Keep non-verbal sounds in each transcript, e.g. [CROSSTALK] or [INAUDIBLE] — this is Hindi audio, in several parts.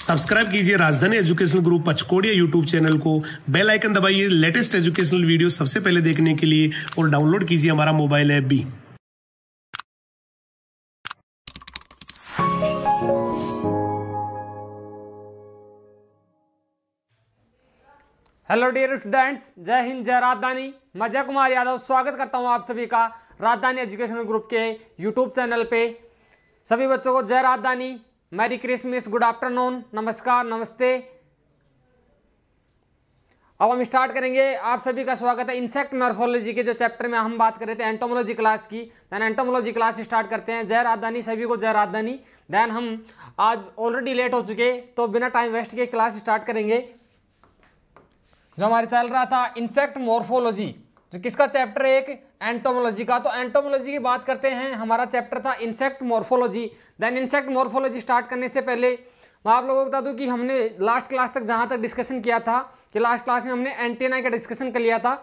सब्सक्राइब कीजिए Rajdhani educational group Pachkodiya YouTube channel को बेल आइकन दबाइए लेटेस्ट एजुकेशनल वीडियो सबसे पहले देखने के लिए और डाउनलोड कीजिए हमारा मोबाइल ऐप भी हेलो डियर स्टूडेंट्स जय हिंद जय राजधानी मैं जय कुमार यादव स्वागत करता हूं आप सभी का राजधानी एजुकेशनल ग्रुप के यूट्यूब चैनल पे सभी बच्चों को जय राजधानी मैरी क्रिसमस गुड आफ्टरनून नमस्कार नमस्ते अब हम स्टार्ट करेंगे आप सभी का स्वागत है इंसेक्ट मार्फोलॉजी के जो चैप्टर में हम बात कर रहे थे एंटोमोलॉजी क्लास की दैन एंटोमोलॉजी क्लास स्टार्ट करते हैं जय राजधानी सभी को जय राजधानी दैन हम आज ऑलरेडी लेट हो चुके तो बिना टाइम वेस्ट के क्लास स्टार्ट करेंगे जो हमारे चल रहा था इंसेक्ट मोर्फोलॉजी जो किसका चैप्टर है एक एंटोमोलॉजी का तो एंटोमोलॉजी की बात करते हैं हमारा चैप्टर था insect morphology then insect morphology start करने से पहले मैं आप लोगों को बता दूं कि हमने लास्ट क्लास तक जहां तक डिस्कशन किया था कि लास्ट क्लास में हमने एंटेना का डिस्कशन कर लिया था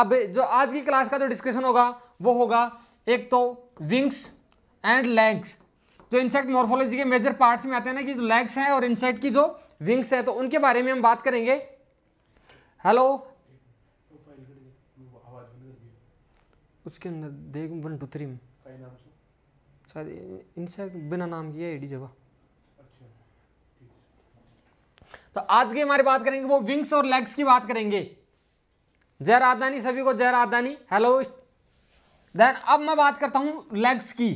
अब जो आज की क्लास का जो डिस्कशन होगा वो होगा एक तो विंग्स एंड लेग्स जो इंसेक्ट मॉर्फोलॉजी के मेजर पार्ट्स में आते हैं ना कि जो लेग्स हैं और इंसेक्ट की जो विंग्स है तो उनके बारे में हम बात करेंगे हेलो उसके अंदर देख वन टू थ्री में शायद इनसे बिना नाम की है एडी जगह तो आज के हमारे बात करेंगे वो विंग्स और लेग्स की बात करेंगे जय राजधानी सभी को जय राजधानी हेलो देन अब मैं बात करता हूँ लेग्स की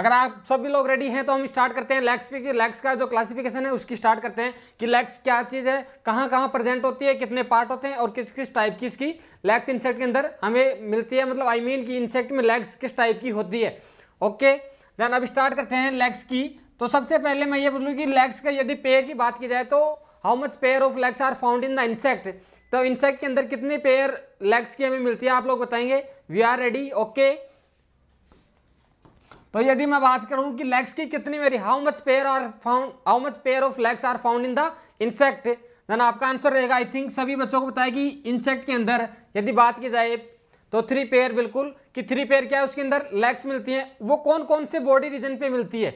अगर आप सभी लोग रेडी हैं तो हम स्टार्ट करते हैं लेग्स पे की लेग्स का जो क्लासिफिकेशन है उसकी स्टार्ट करते हैं कि लेग्स क्या चीज़ है कहाँ कहाँ प्रेजेंट होती है कितने पार्ट होते हैं और किस किस टाइप की इसकी लेग्स इंसेक्ट के अंदर हमें मिलती है मतलब आई I मीन mean कि इंसेक्ट में लेग्स किस टाइप की होती है ओके देन अब स्टार्ट करते हैं लेग्स की तो सबसे पहले मैं ये बोल लूँ कि लेग्स का यदि पेयर की बात की जाए तो how much pair of legs are found in the insect तो इंसेक्ट के अंदर कितने पेयर लेग्स की हमें मिलती है आप लोग बताएंगे वी आर रेडी ओके तो यदि मैं बात करूं कि लेग्स की कितनी मेरी how much pair are found how much pair of legs are found in the insect then आपका आंसर रहेगा आई थिंक सभी बच्चों को बताया कि इंसेक्ट के अंदर यदि बात की जाए तो थ्री पेयर बिल्कुल कि थ्री पेयर क्या है उसके अंदर लेग्स मिलती हैं वो कौन कौन से बॉडी रीजन पे मिलती है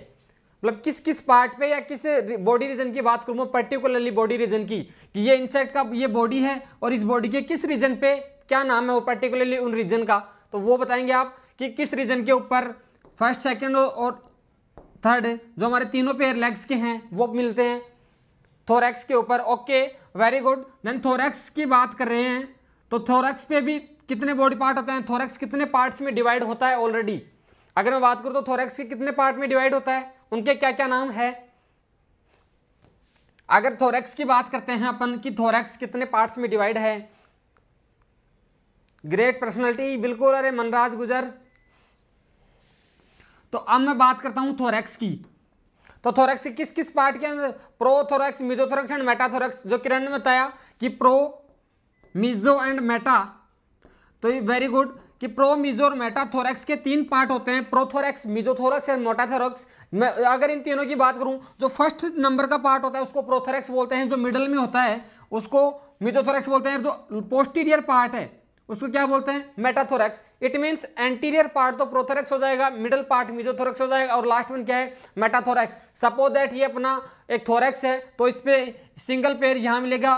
मतलब किस किस पार्ट पे या किस बॉडी रीजन की बात करूँ मैं पर्टिकुलरली बॉडी रीजन की कि ये इंसेक्ट का ये बॉडी है और इस बॉडी के किस रीजन पे क्या नाम है वो पर्टिकुलरली उन रीजन का तो वो बताएंगे आप कि किस रीजन के ऊपर फर्स्ट सेकेंड और थर्ड जो हमारे तीनों पेयर लेग्स के हैं वो मिलते हैं थोरेक्स के ऊपर okay very good then thorax की बात कर रहे हैं तो थोरेक्स पे भी कितने बॉडी पार्ट होते हैं थोरेक्स कितने पार्ट्स में डिवाइड होता है ऑलरेडी अगर मैं बात करूँ तो थोरेक्स के कितने पार्ट में डिवाइड होता है उनके क्या क्या नाम है अगर थोरेक्स की बात करते हैं अपन कि थोरेक्स कितने पार्ट्स में डिवाइड है ग्रेट पर्सनैलिटी बिल्कुल अरे मनराज गुजर तो अब मैं बात करता हूं थोरेक्स की तो थोरेक्स किस किस पार्ट के अंदर prothorax mesothorax and metathorax जो किरण ने बताया कि प्रो मिजो एंड मेटा तो ये वेरी गुड कि प्रो मिजो और मेटाथोरैक्स के तीन पार्ट होते हैं प्रोथोरेक्स मिजोथोरक्स एंड मोटाथोरक्स मैं अगर इन तीनों की बात करूं जो फर्स्ट नंबर का पार्ट होता है उसको प्रोथोरेक्स बोलते हैं जो मिडल में होता है उसको मिजोथोरेक्स बोलते हैं जो पोस्टीरियर पार्ट है उसको क्या बोलते हैं metathorax it means anterior part तो प्रोथोरेक्स हो जाएगा मिडल पार्ट मिजोथोरेक्स हो जाएगा और लास्ट में क्या है मेटाथोरेक्स सपोज दैट ये अपना एक थोरेक्स है तो इस पर पे सिंगल पेयर यहाँ मिलेगा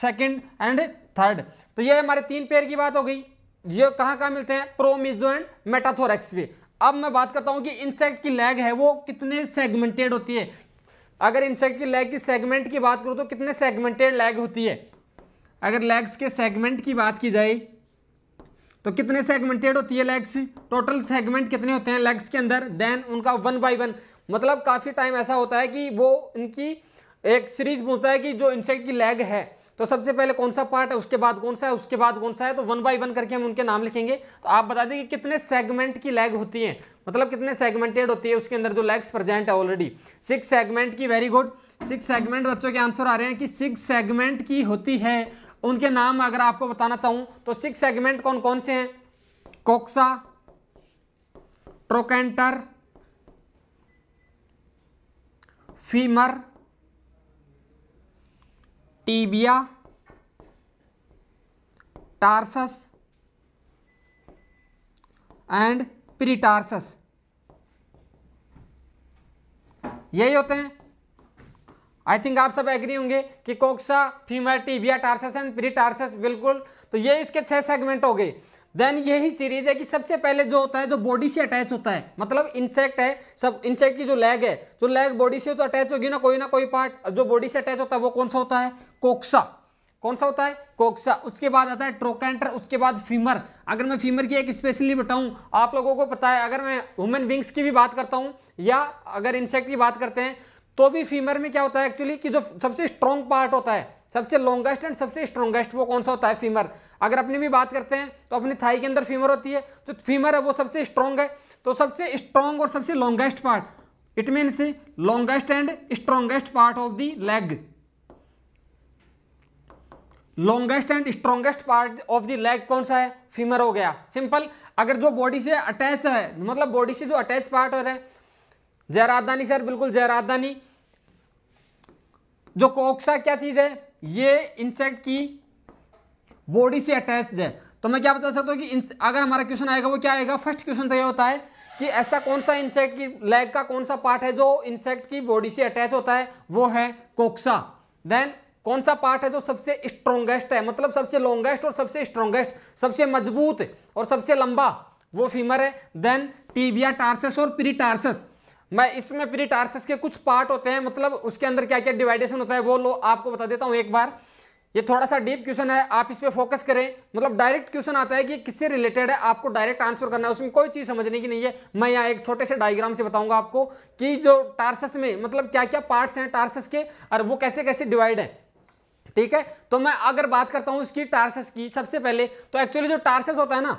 सेकेंड एंड थर्ड तो ये हमारे तीन पेयर की बात हो गई ये कहाँ कहाँ मिलते हैं प्रोमिजो एंड मेटाथोरेक्स पे अब मैं बात करता हूँ कि इंसेक्ट की लेग है वो कितने सेगमेंटेड होती है अगर इंसेक्ट की लेग की सेगमेंट की बात करूँ तो कितने सेगमेंटेड लेग होती है अगर लेग्स के सेगमेंट की बात की जाए तो कितने सेगमेंटेड होती है लेग्स टोटल सेगमेंट कितने होते हैं लेग्स के अंदर देन उनका वन बाय वन मतलब काफ़ी टाइम ऐसा होता है कि वो इनकी एक सीरीज बोलता है कि जो इंसेक्ट की लेग है तो सबसे पहले कौन सा पार्ट है उसके बाद कौन सा है उसके बाद कौन सा है तो वन बाई वन करके हम उनके नाम लिखेंगे तो आप बता दें कि कितने सेगमेंट की लेग होती है मतलब कितने सेगमेंटेड होती है उसके अंदर जो लेग्स प्रेजेंट है ऑलरेडी सिक्स सेगमेंट की वेरी गुड सिक्स सेगमेंट बच्चों के आंसर आ रहे हैं कि सिक्स सेगमेंट की होती है उनके नाम अगर आपको बताना चाहूं तो सिक्स सेगमेंट कौन कौन से हैं coxa trochanter femur tibia tarsus and pretarsus यही होते हैं आई थिंक आप सब एग्री होंगे कि coxa femur tibia tarsus and pretarsus बिल्कुल तो ये इसके छह सेगमेंट हो गए देन यही सीरीज है कि सबसे पहले जो होता है जो बॉडी से अटैच होता है मतलब इंसेक्ट है सब इंसेक्ट की जो लेग है जो लेग बॉडी से तो अटैच होगी ना कोई ना कोई पार्ट जो बॉडी से अटैच होता है वो कौन सा होता है कोक्सा कौन सा होता है कोक्सा उसके बाद आता है ट्रोकेंटर उसके बाद फीमर अगर मैं फीमर की एक स्पेशली बताऊं आप लोगों को पता है अगर मैं ह्यूमन बींग्स की भी बात करता हूं या अगर इंसेक्ट की बात करते हैं तो भी फीमर में क्या होता है एक्चुअली कि जो सबसे स्ट्रॉन्ग पार्ट होता है सबसे लॉन्गेस्ट एंड सबसे स्ट्रॉन्गेस्ट वो कौन सा होता है फीमर अगर अपनी भी बात करते हैं तो अपने थाई के अंदर फीमर होती है जो तो फीमर है वो सबसे स्ट्रॉन्ग है तो सबसे स्ट्रॉन्ग और सबसे longest part it means longest and strongest part of the leg longest and strongest part of the leg कौन सा है फीमर हो गया सिंपल अगर जो बॉडी से अटैच है मतलब बॉडी से जो अटैच पार्ट हो रहा है जयरादानी सर बिल्कुल जयरादानी जो कोक्सा क्या चीज़ है ये इंसेक्ट की बॉडी से अटैच्ड है तो मैं क्या बता सकता हूँ कि अगर हमारा क्वेश्चन आएगा वो क्या आएगा फर्स्ट क्वेश्चन तो ये होता है कि ऐसा कौन सा इंसेक्ट की लेग का कौन सा पार्ट है जो इंसेक्ट की बॉडी से अटैच होता है वो है कोक्सा देन कौन सा पार्ट है जो सबसे स्ट्रोंगेस्ट है मतलब सबसे लॉन्गेस्ट और सबसे स्ट्रोंगेस्ट सबसे मजबूत और सबसे लंबा वो फीमर है देन टीबिया टार्सस और प्री टार्सस मैं इसमें प्रीटार्सिस के कुछ पार्ट होते हैं मतलब उसके अंदर क्या क्या डिवाइडेशन होता है वो लो आपको बता देता हूँ एक बार ये थोड़ा सा डीप क्वेश्चन है आप इस पर फोकस करें मतलब डायरेक्ट क्वेश्चन आता है कि किससे रिलेटेड है आपको डायरेक्ट आंसर करना है उसमें कोई चीज़ समझने की नहीं है मैं यहाँ एक छोटे से डायग्राम से बताऊंगा आपको कि जो टारसस में मतलब क्या क्या पार्ट्स हैं टारसस के और वो कैसे कैसे डिवाइड है ठीक है तो मैं अगर बात करता हूँ इसकी टारसस की सबसे पहले तो एक्चुअली जो टार्सस होता है ना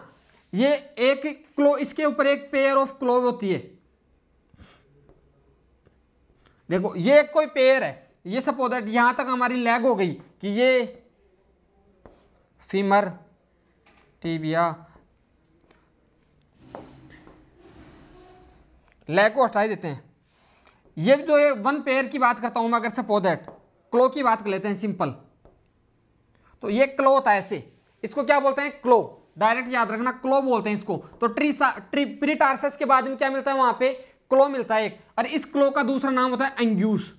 ये एक क्लो इसके ऊपर एक पेयर ऑफ क्लोव होती है देखो ये कोई पेयर है ये सपोज दैट यहाँ तक हमारी लैग हो गई कि ये फीमर टीबिया लैग को हटाई देते हैं ये जो है वन पेयर की बात करता हूँ मैं अगर सपोज दैट क्लो की बात कर लेते हैं सिंपल तो ये क्लो होता है ऐसे इसको क्या बोलते हैं क्लो डायरेक्ट याद रखना क्लो बोलते हैं इसको तो ट्री सा ट्री प्रीटार्सस के बाद में क्या मिलता है वहाँ पे क्लो मिलता है एक और इस क्लो का दूसरा नाम होता है एंग्यूस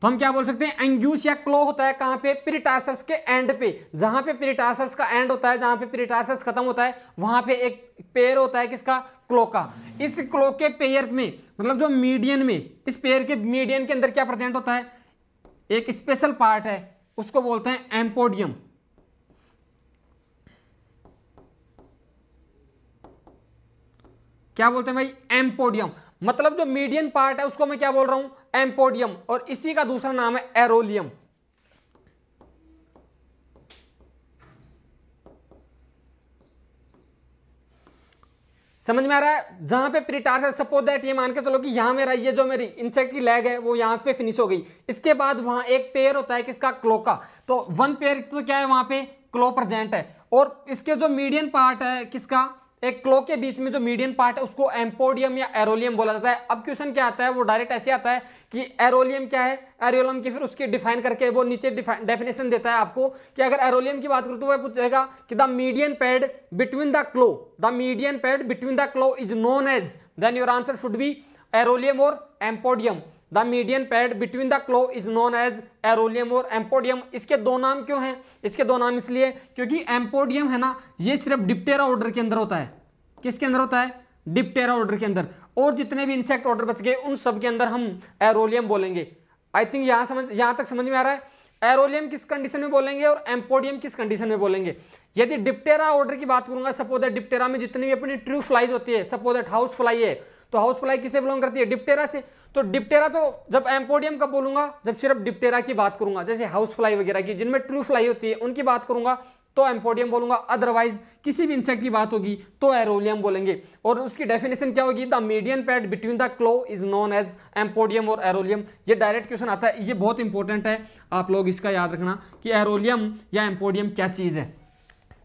तो हम क्या बोल सकते हैं एंग्यूस या क्लो होता है कहां पे पिरिटासस के एंड पे जहां पे पिरिटासस का एंड होता है जहां पे पिरिटासस खत्म होता है वहां पे एक पेयर होता है किसका क्लो का इस क्लो के पेयर में मतलब जो मीडियन में इस पेयर के मीडियन के अंदर क्या प्रेजेंट होता है एक स्पेशल पार्ट है उसको बोलते हैं एम्पोडियम क्या बोलते हैं भाई एम्पोडियम मतलब जो मीडियन पार्ट है उसको मैं क्या बोल रहा हूं एम्पोडियम और इसी का दूसरा नाम है एरोलियम समझ में आ रहा है जहां पे प्रिटार से सपोज दैट ये मान के चलो कि यहां मेरा ये जो मेरी इंसेक्ट की लेग है वो यहां पे फिनिश हो गई इसके बाद वहां एक पेयर होता है किसका क्लोका तो वन पेयर तो क्या है वहां पे क्लो प्रेजेंट है और इसके जो मीडियन पार्ट है किसका एक क्लॉक के बीच में जो मीडियम पार्ट है उसको एम्पोडियम या एरोलियम बोला जाता है अब क्वेश्चन क्या आता है वो डायरेक्ट ऐसे आता है कि एरोलियम क्या है एरोलियम की फिर उसकी डिफाइन करके वो नीचे डेफिनेशन देता है आपको कि अगर एरोलियम की बात करूँ तो वह पूछेगा कि the medium pad between the claw the medium pad between the claw is known as then your answer should be arolium और empodium the median pad between the claw is known as arolium और एम्पोडियम इसके दो नाम क्यों हैं इसके दो नाम इसलिए क्योंकि एम्पोडियम है ना ये सिर्फ डिप्टेरा ऑर्डर के अंदर होता है किसके अंदर होता है डिप्टेरा ऑर्डर के अंदर और जितने भी इंसेक्ट ऑर्डर बच गए उन सब के अंदर हम एरोलियम बोलेंगे आई थिंक यहाँ समझ यहाँ तक समझ में आ रहा है एरोलियम किस कंडीशन में बोलेंगे और एम्पोडियम किस कंडीशन में बोलेंगे यदि डिप्टेरा ऑर्डर की बात करूंगा सपोज दैट डिप्टेरा में जितनी भी अपनी ट्रू फ्लाइज होती है सपोज दैट हाउस फ्लाई है तो हाउस फ्लाई किसे बिलोंग करती है डिप्टेरा से तो डिप्टेरा तो जब एम्पोडियम का बोलूंगा जब सिर्फ डिप्टेरा की बात करूंगा जैसे हाउस फ्लाई वगैरह की जिनमें ट्रू फ्लाई होती है उनकी बात करूंगा तो एम्पोडियम बोलूंगा अदरवाइज किसी भी इंसेक्ट की बात होगी तो एरोलियम बोलेंगे और उसकी डेफिनेशन क्या होगी the median pad between the claw is known as empodium और एरोलियम ये डायरेक्ट क्वेश्चन आता है ये बहुत इंपॉर्टेंट है आप लोग इसका याद रखना कि एरोलियम या एम्पोडियम क्या चीज़ है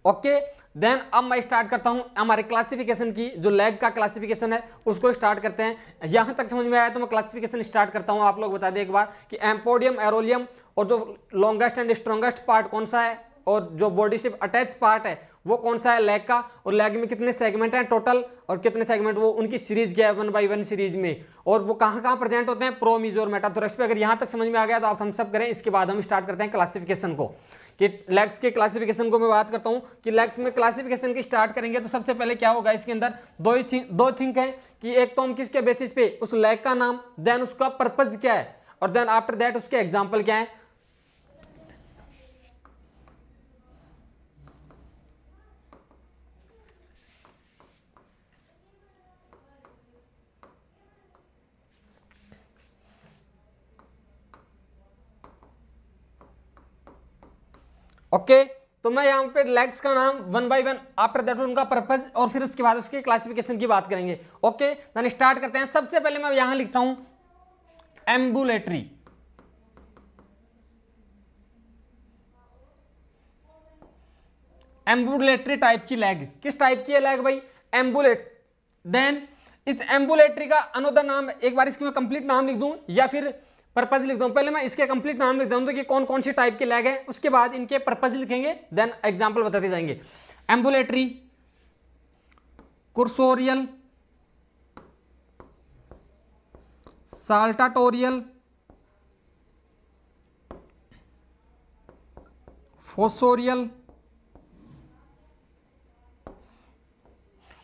ओके okay? देन अब मैं स्टार्ट करता हूँ हमारे क्लासिफिकेशन की जो लैग का क्लासिफिकेशन है उसको स्टार्ट करते हैं यहाँ तक समझ में आया तो मैं क्लासिफिकेशन स्टार्ट करता हूँ आप लोग बता दें एक बार कि एम्पोडियम एरोलियम और जो लॉन्गेस्ट एंड स्ट्रॉन्गेस्ट पार्ट कौन सा है और जो बॉडी से अटैच पार्ट है वो कौन सा है लेग का और लेग में कितने सेगमेंट हैं टोटल और कितने सेगमेंट वो उनकी सीरीज क्या है वन बाई वन सीरीज में और वो कहाँ कहाँ प्रेजेंट होते हैं प्रोमीज और मेटाथोरेक्स पे अगर यहाँ तक समझ में आ गया तो आप हम सब करें इसके बाद हम स्टार्ट करते हैं क्लासिफिकेशन को कि लेग्स के क्लासिफिकेशन को मैं बात करता हूँ कि लेग्स में क्लासिफिकेशन की स्टार्ट करेंगे तो सबसे पहले क्या होगा इसके अंदर दो ही दो थिंक है कि एक तो हम किसके बेसिस पे उस लेग का नाम देन उसका पर्पज क्या है और देन आफ्टर दैट उसके एग्जाम्पल क्या है ओके तो मैं यहाँ पे लेग्स का नाम one by one after that उनका पर्पज और फिर उसके बाद उसके क्लासिफिकेशन की बात करेंगे ओके देन स्टार्ट करते हैं सबसे पहले मैं यहां लिखता हूं एम्बुलेटरी एम्बुलेटरी टाइप की लेग किस टाइप की है लेग भाई एम्बुलेट देन इस एम्बुलेटरी का अनोदा नाम एक बार इसकी मैं कंप्लीट नाम लिख दूं या फिर पर्पज लिखता हूँ पहले मैं इसके कंप्लीट नाम लिखता हूँ तो कि कौन कौन सी टाइप के लैग है उसके बाद इनके पर्पज लिखेंगे देन एग्जाम्पल बताते जाएंगे ambulatory cursorial saltatorial fossorial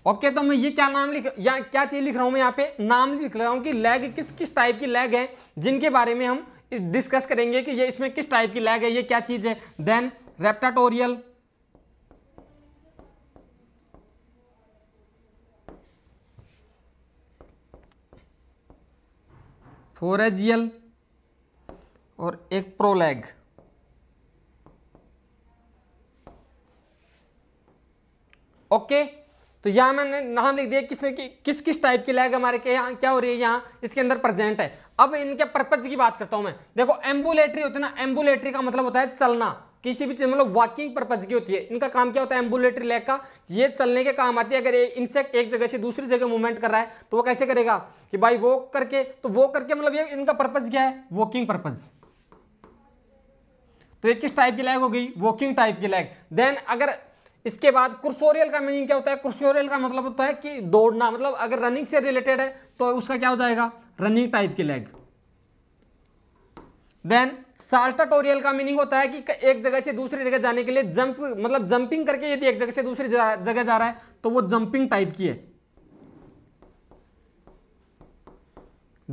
okay तो मैं ये क्या नाम लिख या क्या चीज़ लिख रहा हूँ मैं यहाँ पे नाम लिख रहा हूँ कि लैग किस किस टाइप की लैग है जिनके बारे में हम डिस्कस करेंगे कि ये इसमें किस टाइप की लैग है ये क्या चीज़ है देन रेप्टाटोरियल फोरेजियल और एक प्रोलैग ओके okay? तो यहाँ मैंने नाम लिख दिया किसने की किस किस टाइप की लैग हमारे के यहाँ क्या हो रही है यहाँ इसके अंदर प्रेजेंट है अब इनके पर्पज की बात करता हूँ मैं देखो एम्बुलेटरी होती है ना एम्बुलेटरी का मतलब होता है चलना किसी भी चीज मतलब वॉकिंग पर्पज की होती है इनका काम क्या होता है एम्बुलेटरी लैग का ये चलने के काम आती है अगर इंसेक्ट एक जगह से दूसरी जगह मूवमेंट कर रहा है तो वो कैसे करेगा कि भाई वॉक करके तो वॉक करके मतलब ये इनका पर्पज क्या है वॉकिंग पर्पज तो ये किस टाइप की लैग हो गई वॉकिंग टाइप की लैग देन अगर इसके बाद क्रसोरियल का मीनिंग क्या होता है क्रसोरियल का मतलब होता है कि दौड़ना मतलब अगर रनिंग से रिलेटेड है तो उसका क्या हो जाएगा रनिंग टाइप की लेग देन साल्टाटोरियल का मीनिंग होता है कि एक जगह से दूसरी जगह जाने के लिए जंप मतलब जंपिंग करके यदि एक जगह से दूसरी जगह जा रहा है तो वो जंपिंग टाइप की है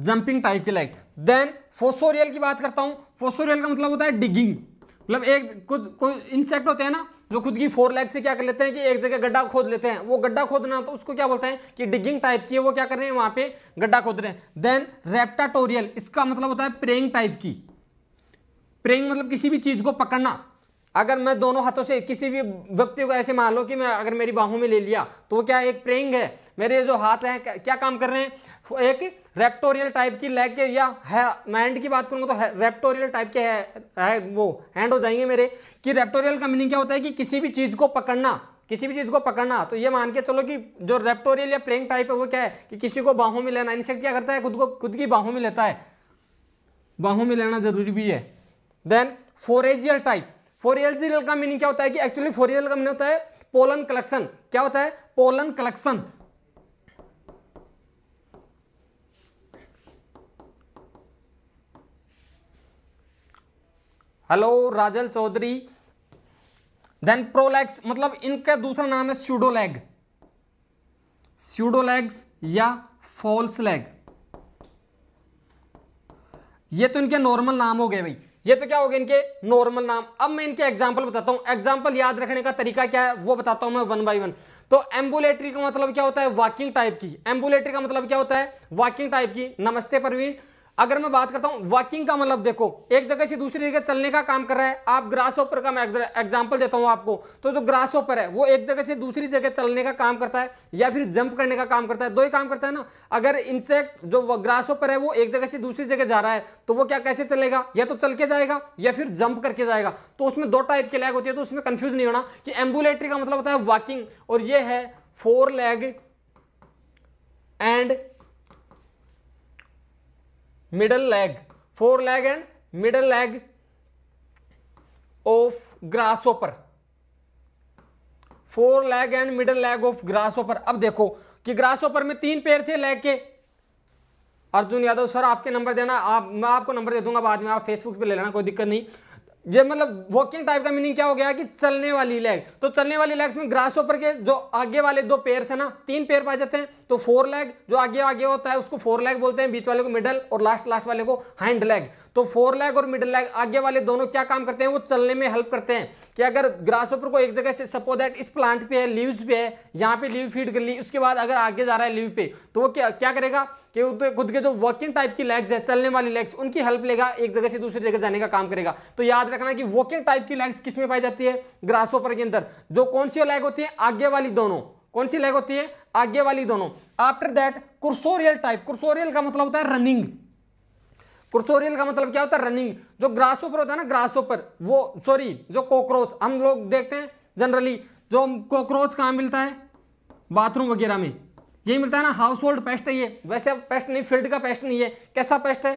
जंपिंग टाइप की लेग देन फोसोरियल की बात करता हूं फोसोरियल का मतलब होता है डिगिंग मतलब एक कुछ कोई इंसेक्ट होते हैं ना जो खुद की फोर लैग से क्या कर लेते हैं कि एक जगह गड्ढा खोद लेते हैं वो गड्ढा खोदना तो उसको क्या बोलते हैं कि डिगिंग टाइप की है वो क्या कर रहे हैं वहां पे गड्ढा खोद रहे हैं देन रेप्टाटोरियल इसका मतलब होता है प्रेइंग टाइप की प्रेइंग मतलब किसी भी चीज़ को पकड़ना अगर मैं दोनों हाथों से किसी भी व्यक्ति को ऐसे मान लो कि मैं अगर मेरी बाहों में ले लिया तो वो क्या एक प्रेइंग है मेरे जो हाथ हैं क्या काम कर रहे हैं एक रेप्टोरियल टाइप की लेग के या है हैंड की बात करूँगा तो रेप्टोरियल टाइप के है, है वो हैंड हो जाएंगे मेरे कि रेप्टोरियल का मीनिंग क्या होता है कि किसी भी चीज़ को पकड़ना किसी भी चीज़ को पकड़ना तो ये मान के चलो कि जो रेप्टोरियल या प्रेइंग टाइप है वो क्या है कि किसी को बाहों में लेना इंसेक्ट क्या करता है खुद को खुद की बाहों में लेता है बाहों में लेना जरूरी भी है देन फोरेजियल टाइप फोरियल का मीनिंग क्या होता है कि एक्चुअली फोरियल का मीनिंग होता है पोलन कलेक्शन क्या होता है pollen collection hello Rajal Chaudhary then prolegs मतलब इनका दूसरा नाम है स्यूडोलैग स्यूडोलैग्स या फॉल्स लैग ये तो इनके नॉर्मल नाम हो गए भाई ये तो क्या हो गए इनके नॉर्मल नाम अब मैं इनके एग्जाम्पल बताता हूँ एग्जाम्पल याद रखने का तरीका क्या है वो बताता हूँ मैं वन बाई वन तो एम्बुलेटरी का मतलब क्या होता है वॉकिंग टाइप की एम्बुलेटरी का मतलब क्या होता है वॉकिंग टाइप की नमस्ते प्रवीण अगर मैं बात करता हूँ वॉकिंग का मतलब देखो एक जगह से दूसरी जगह चलने का काम कर रहा है आप ग्रास ओपर का मैं एग्जाम्पल देता हूँ आपको तो जो ग्रास ओपर है वो एक जगह से दूसरी जगह चलने का काम करता है या फिर जंप करने का काम करता है दो ही काम करता है ना अगर इंसेक्ट जो ग्रास ओपर है वो एक जगह से दूसरी जगह जा रहा है तो वो क्या कैसे चलेगा या तो चल के जाएगा या फिर जंप करके जाएगा तो उसमें दो टाइप की लैग होती है तो उसमें कन्फ्यूज नहीं होना कि एम्बुलेटरी का मतलब होता है वॉकिंग और ये है fore leg and middle leg and and middle leg of grasshopper fore leg and middle leg of grasshopper अब देखो कि ग्रास ओपर में तीन पैर थे लेग के अर्जुन यादव सर आपके नंबर देना आप मैं आपको नंबर दे दूंगा बाद में आप फेसबुक पे ले लेना कोई दिक्कत नहीं ये मतलब वॉकिंग टाइप का मीनिंग क्या हो गया कि चलने वाली लेग तो चलने वाली लेग्स में ग्रास ऊपर के जो आगे वाले दो पेयर है ना तीन पेयर पाए जाते हैं तो फोर लेग जो आगे आगे होता है उसको फोर लेग बोलते हैं बीच वाले को मिडल और लास्ट लास्ट वाले को हाइंड लेग तो फोर लेग और मिडल लेग आगे वाले दोनों क्या काम करते हैं वो चलने में हेल्प करते हैं कि अगर ग्रास ऊपर को एक जगह से सपोज दैट इस प्लांट पे है लीव पे है यहाँ पे लीव फीड कर ली उसके बाद अगर आगे जा रहा है लीव पे तो वो क्या क्या करेगा कि खुद के जो वॉकिंग टाइप की लेग्स है चलने वाली लेग्स उनकी हेल्प लेगा एक जगह से दूसरी जगह जाने का काम करेगा तो याद रखना कि वॉकिंग टाइप की लेग्स किस में पाई जाती है ग्रासोपर के अंदर जो कौन सी लेग होती है आगे वाली दोनों कौन सी लेग होती है आगे वाली दोनों after that cursorial type cursorial का मतलब होता है रनिंग कुर्सोरियल का मतलब क्या होता है रनिंग जो ग्रासोपर होता है ना ग्रासोपर वो सॉरी जो कॉकरोच हम लोग देखते हैं जनरली जो कॉकरोच कहाँ मिलता है बाथरूम वगैरह में यही मिलता है ना हाउस होल्ड पेस्ट है ये वैसे अब पेस्ट नहीं फील्ड का पेस्ट नहीं है कैसा पेस्ट है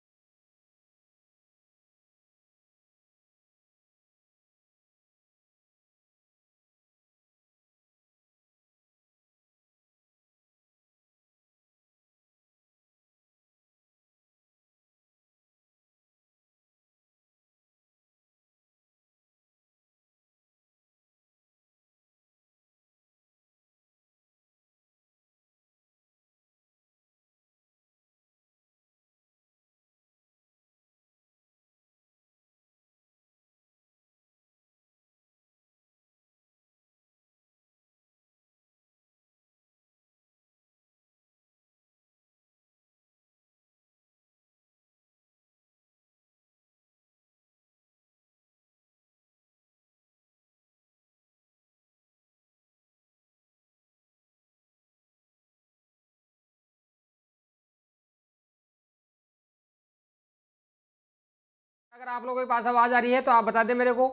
अगर आप लोगों के पास आवाज़ आ रही है तो आप बता दें मेरे को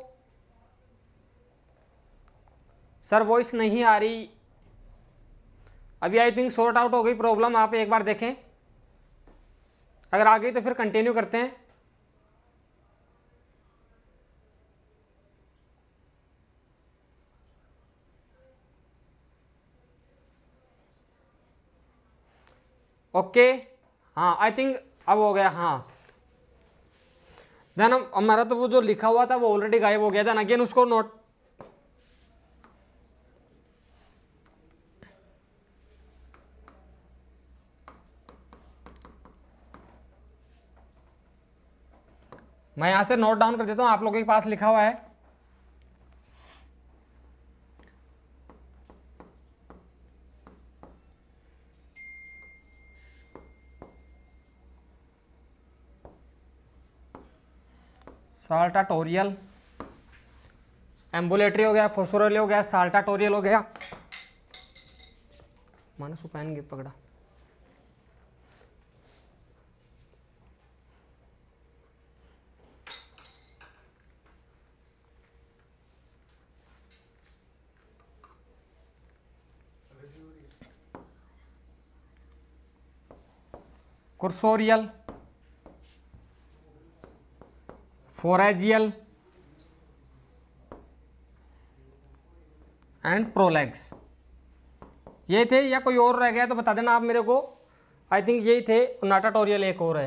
सर वॉइस नहीं आ रही अभी आई थिंक सॉर्ट आउट हो गई प्रॉब्लम आप एक बार देखें अगर आ गई तो फिर कंटिन्यू करते हैं ओके okay, हाँ आई थिंक अब हो गया हाँ देन हम हमारा तो वो जो लिखा हुआ था वो ऑलरेडी गायब हो गया देन अगेन उसको नोट मैं यहां से नोट डाउन कर देता हूँ आप लोगों के पास लिखा हुआ है साल्टाटोरियल एम्बुलेटरी हो गया फोसोरल हो गया साल्टाटोरियल हो गया मानो सुपैन गिर पकड़ा कुर्सोरियल फोराजियल एंड प्रोलैक्स ये थे या कोई और रह गया तो बता देना आप मेरे को आई थिंक यही थे नाटाटोरियल एक और है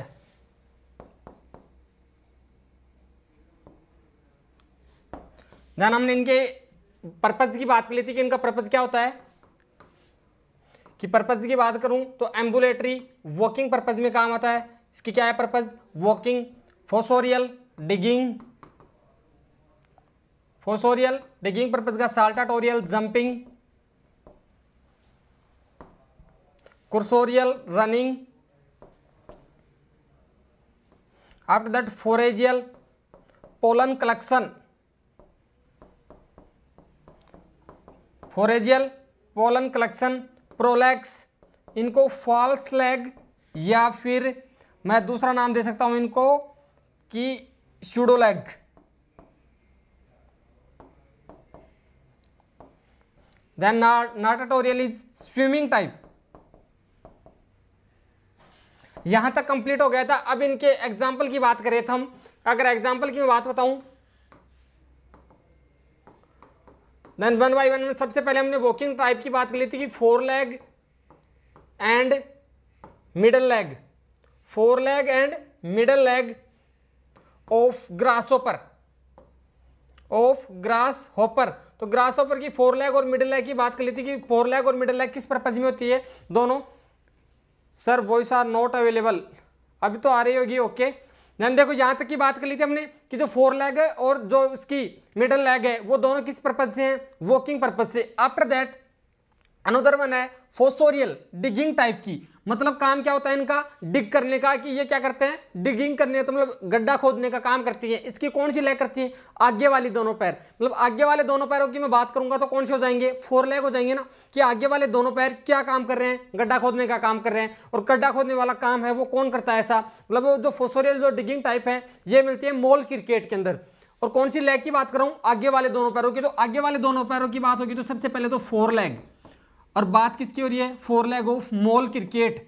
ध्यान हमने इनके पर्पज़ की बात कर ली थी कि इनका पर्पज़ क्या होता है कि पर्पज़ की बात करूं तो एम्बुलेटरी वॉकिंग पर्पज़ में काम आता है इसकी क्या है purpose walking fossorial digging fossorial digging purpose का saltatorial jumping cursorial running after that foragial pollen collection foragial pollen collection prolegs इनको फॉल्स लेग या फिर मैं दूसरा नाम दे सकता हूं इनको कि pseudoleg then natatorial is swimming type यहां तक कंप्लीट हो गया था अब इनके एग्जाम्पल की बात करें तो हम अगर एग्जाम्पल की मैं बात बताऊं देन वन बाई वन में सबसे पहले हमने वॉकिंग टाइप की बात कर ली थी कि fore leg and middle leg fore leg and middle leg of grasshopper of grasshopper तो ग्रास होपर की फोर लैग और मिडिल लैग की बात कर ली थी कि फोर लैग और मिडिल लैग किस परपज में होती है दोनों sir voice are not available अभी तो आ रही होगी ओके ध्यान देखो यहाँ तक की बात कर ली थी हमने कि जो फोर लैग है और जो उसकी मिडल लैग है वो दोनों किस परपज से हैं वॉकिंग पर्पज से आफ्टर दैट अनोदर वन है फोसोरियल डिगिंग टाइप की मतलब काम क्या होता है इनका डिग करने का कि ये क्या करते हैं डिगिंग करने का तो मतलब गड्ढा खोदने का काम करती है इसकी कौन सी लैग करती है आगे वाली दोनों पैर मतलब आगे वाले दोनों पैरों की मैं बात करूंगा तो कौन से हो जाएंगे फोर लेग हो जाएंगे ना कि आगे वाले दोनों पैर क्या काम कर रहे हैं गड्ढा खोदने का काम कर रहे हैं और गड्ढा खोदने वाला काम है वो कौन करता है ऐसा मतलब जो फोसोरियल जो डिगिंग टाइप है ये मिलती है मोल क्रिकेट के अंदर और कौन सी लैग की बात करूँ आगे वाले दोनों पैरों की तो आगे वाले दोनों पैरों की बात होगी तो सबसे पहले तो फोर लेग और बात किसकी हो रही है fore leg of mole cricket